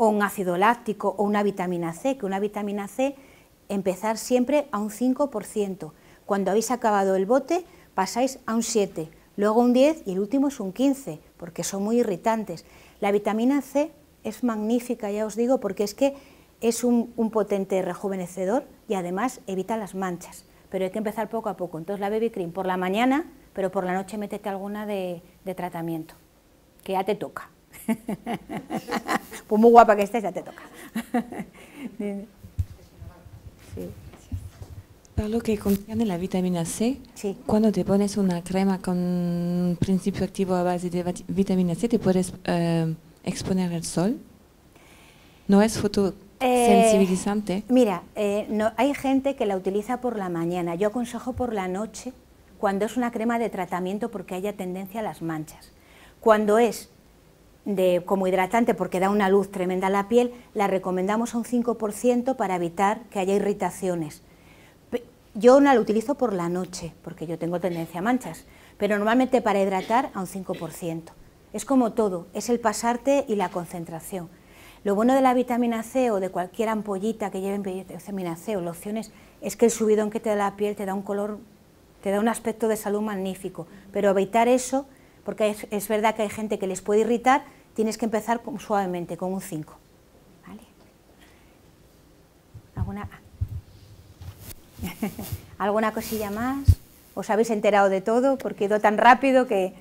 o un ácido láctico, o una vitamina C, que una vitamina C empezar siempre a un 5%. Cuando habéis acabado el bote, pasáis a un 7, luego un 10 y el último es un 15, porque son muy irritantes. La vitamina C es magnífica, ya os digo, porque es que es un potente rejuvenecedor y además evita las manchas pero hay que empezar poco a poco. Entonces la baby cream por la mañana, pero por la noche métete alguna de, tratamiento, que ya te toca. pues muy guapa que estés, ya te toca. sí. Lo que contiene la vitamina C, cuando te pones una crema con principio activo a base de vitamina C, ¿te puedes eh, exponer al sol? ¿No es foto sensibilizante. Eh, mira, eh, hay gente que la utiliza por la mañana. Yo aconsejo por la noche cuando es una crema de tratamiento porque haya tendencia a las manchas. Cuando es de, como hidratante porque da una luz tremenda a la piel, la recomendamos a un 5% para evitar que haya irritaciones. Yo no la utilizo por la noche porque yo tengo tendencia a manchas, pero normalmente para hidratar a un 5%. Es como todo, es el pasarte y la concentración. Lo bueno de la vitamina C o de cualquier ampollita que lleven vitamina C o lociones es que el subidón que te da la piel te da un color, te da un aspecto de salud magnífico. Pero evitar eso, porque es, verdad que hay gente que les puede irritar, tienes que empezar suavemente, con un 5. ¿Alguna? cosilla más? ¿Os habéis enterado de todo? Porque he ido tan rápido que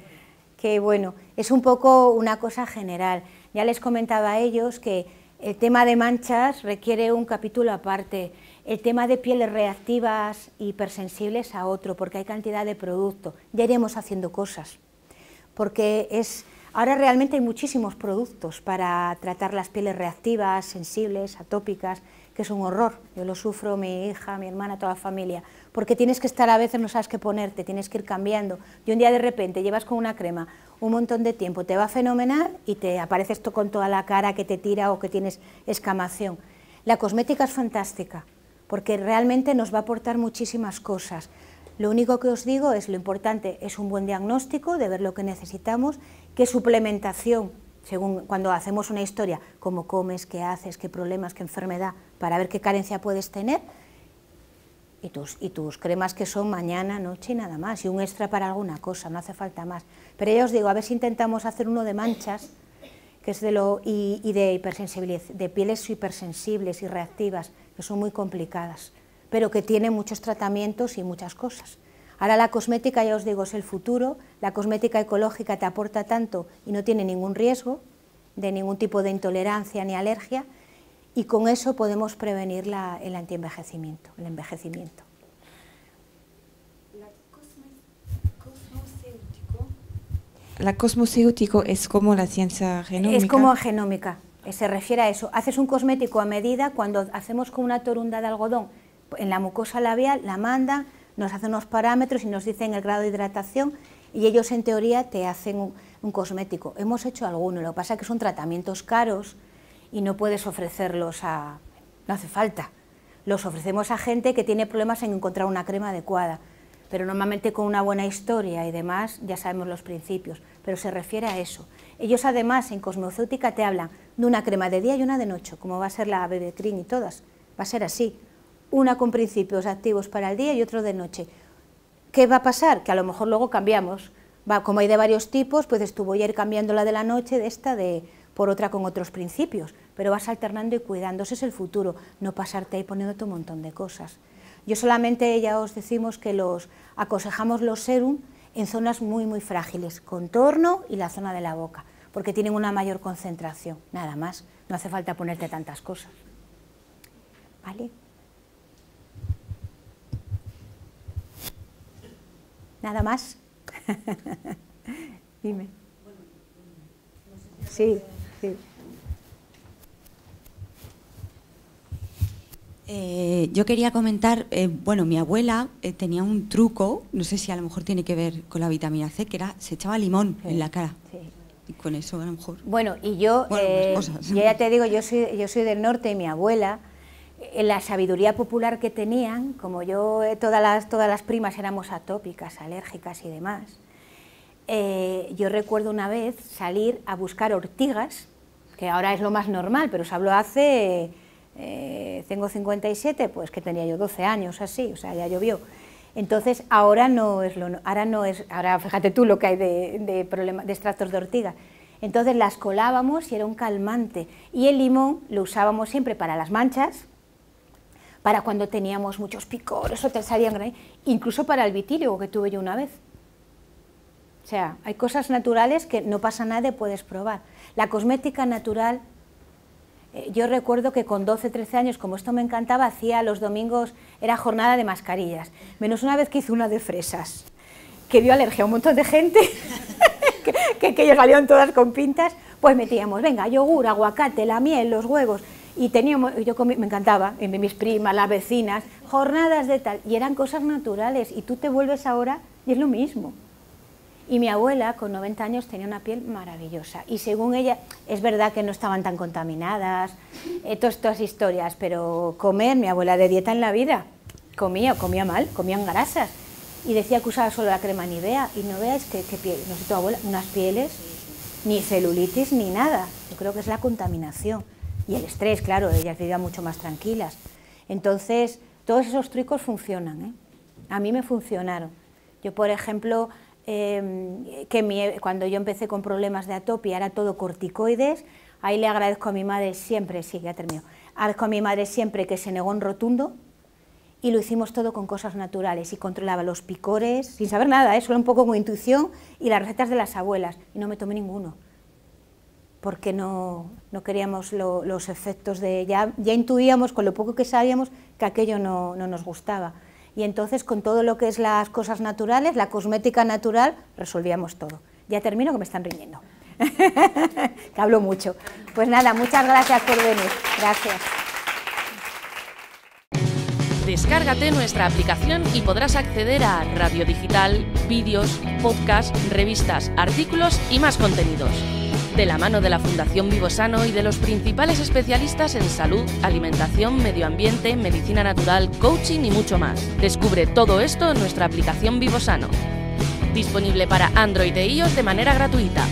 bueno, es un poco una cosa general. Ya les comentaba a ellos que el tema de manchas requiere un capítulo aparte, el tema de pieles reactivas hipersensibles a otro, porque hay cantidad de producto. Ya iremos haciendo cosas, porque es ahora realmente hay muchísimos productos para tratar las pieles reactivas, sensibles, atópicas, que es un horror. Yo lo sufro, mi hija, mi hermana, toda la familia, porque tienes que estar a veces no sabes qué ponerte, tienes que ir cambiando. Y un día de repente llevas con una crema un montón de tiempo, te va a fenomenar y te aparece esto con toda la cara que te tira o que tienes escamación. La cosmética es fantástica porque realmente nos va a aportar muchísimas cosas. Lo único que os digo es lo importante es un buen diagnóstico, de ver lo que necesitamos, qué suplementación, según cuando hacemos una historia, cómo comes, qué haces, qué problemas, qué enfermedad, para ver qué carencia puedes tener, y tus, y tus cremas que son mañana, noche y nada más, y un extra para alguna cosa, no hace falta más. Pero ya os digo, a ver si intentamos hacer uno de manchas que es de lo, y, de, hipersensibilidad, de pieles hipersensibles y reactivas, que son muy complicadas, pero que tienen muchos tratamientos y muchas cosas. Ahora la cosmética, ya os digo, es el futuro, la cosmética ecológica te aporta tanto y no tiene ningún riesgo de ningún tipo de intolerancia ni alergia, y con eso podemos prevenir el antienvejecimiento, el envejecimiento. la cosmocéutico es como la ciencia genómica. Es como genómica, eh, se refiere a eso. Haces un cosmético a medida cuando hacemos con una torunda de algodón en la mucosa labial, la mandan, nos hacen unos parámetros y nos dicen el grado de hidratación y ellos en teoría te hacen un, cosmético. Hemos hecho alguno, lo que pasa es que son tratamientos caros y no puedes ofrecerlos a... no hace falta. Los ofrecemos a gente que tiene problemas en encontrar una crema adecuada pero normalmente con una buena historia y demás ya sabemos los principios, pero se refiere a eso. Ellos además en cosmocéutica te hablan de una crema de día y una de noche, como va a ser la Bebe Cream y todas, va a ser así, una con principios activos para el día y otro de noche. ¿Qué va a pasar? Que a lo mejor luego cambiamos, como hay de varios tipos, pues tú voy ir cambiando la de la noche, de esta, de por otra con otros principios, pero vas alternando y cuidando, es el futuro, no pasarte ahí poniéndote un montón de cosas. Yo solamente ya os decimos que los aconsejamos los serum en zonas muy muy frágiles, contorno y la zona de la boca, porque tienen una mayor concentración, nada más, no hace falta ponerte tantas cosas. ¿Vale? ¿Nada más? Dime. Sí, sí. Eh, yo quería comentar, eh, bueno, mi abuela eh, tenía un truco, no sé si a lo mejor tiene que ver con la vitamina C, que era se echaba limón en la cara. Sí. Y con eso a lo mejor. Bueno, y yo, pues, ya te digo, yo soy, yo soy del norte y mi abuela, en la sabiduría popular que tenían, como yo, todas las, todas las primas éramos atópicas, alérgicas y demás, yo recuerdo una vez salir a buscar ortigas, que ahora es lo más normal, pero os hablo hace eh, tengo 57, pues que tenía yo 12 años, así, o sea, ya llovió. Entonces, ahora no es lo, ahora no es, ahora fíjate tú lo que hay de, de, de extractos de ortiga. Entonces las colábamos y era un calmante. Y el limón lo usábamos siempre para las manchas, para cuando teníamos muchos picores o te salían incluso para el vitíligo que tuve yo una vez. O sea, hay cosas naturales que no pasa nada y puedes probar. La cosmética natural eh, yo recuerdo que con 12, 13 años, como esto me encantaba, hacía los domingos, era jornada de mascarillas, menos una vez que hice una de fresas, que dio alergia a un montón de gente, que, que, todas con pintas, pues metíamos, venga, yogur, aguacate, la miel, los huevos, y teníamos, yo me encantaba, eh, mis primas, las vecinas, jornadas de tal, y eran cosas naturales, y tú te vuelves ahora y es lo mismo. Y mi abuela, con 90 años, tenía una piel maravillosa. Y según ella, es verdad que no estaban tan contaminadas, eh, todas estas historias, pero comer, mi abuela de dieta en la vida, comía, comía mal, comían grasas. Y decía que usaba solo la crema Nivea. Y no veáis qué piel, no sé tu abuela, unas pieles, ni celulitis, ni nada. Yo creo que es la contaminación. Y el estrés, claro, ellas vivían mucho más tranquilas. Entonces, todos esos trucos funcionan. ¿eh? A mí me funcionaron. Yo, por ejemplo, Em, que cuando yo empecé con problemas de atopia era todo corticoides, ahí le agradezco a mi madre siempre, sí, ya termino, agradezco a mi madre siempre que se negó en rotundo y lo hicimos todo con cosas naturales y controlaba los picores, sin saber nada, ¿eh? solo un poco con intuición y las recetas de las abuelas y no me tomé ninguno porque no, no queríamos los efectos de... Ya, ya intuíamos con lo poco que sabíamos que aquello no, no nos gustaba y entonces con todo lo que es las cosas naturales, la cosmética natural, resolvíamos todo. Ya termino que me están riñendo, que hablo mucho. Pues nada, muchas gracias por venir. Gracias. Descárgate nuestra aplicación y podrás acceder a radio digital, vídeos, podcasts, revistas, artículos y más contenidos de la mano de la Fundación Vivosano y de los principales especialistas en salud, alimentación, medio ambiente, medicina natural, coaching y mucho más. Descubre todo esto en nuestra aplicación Vivosano, disponible para Android e iOS de manera gratuita.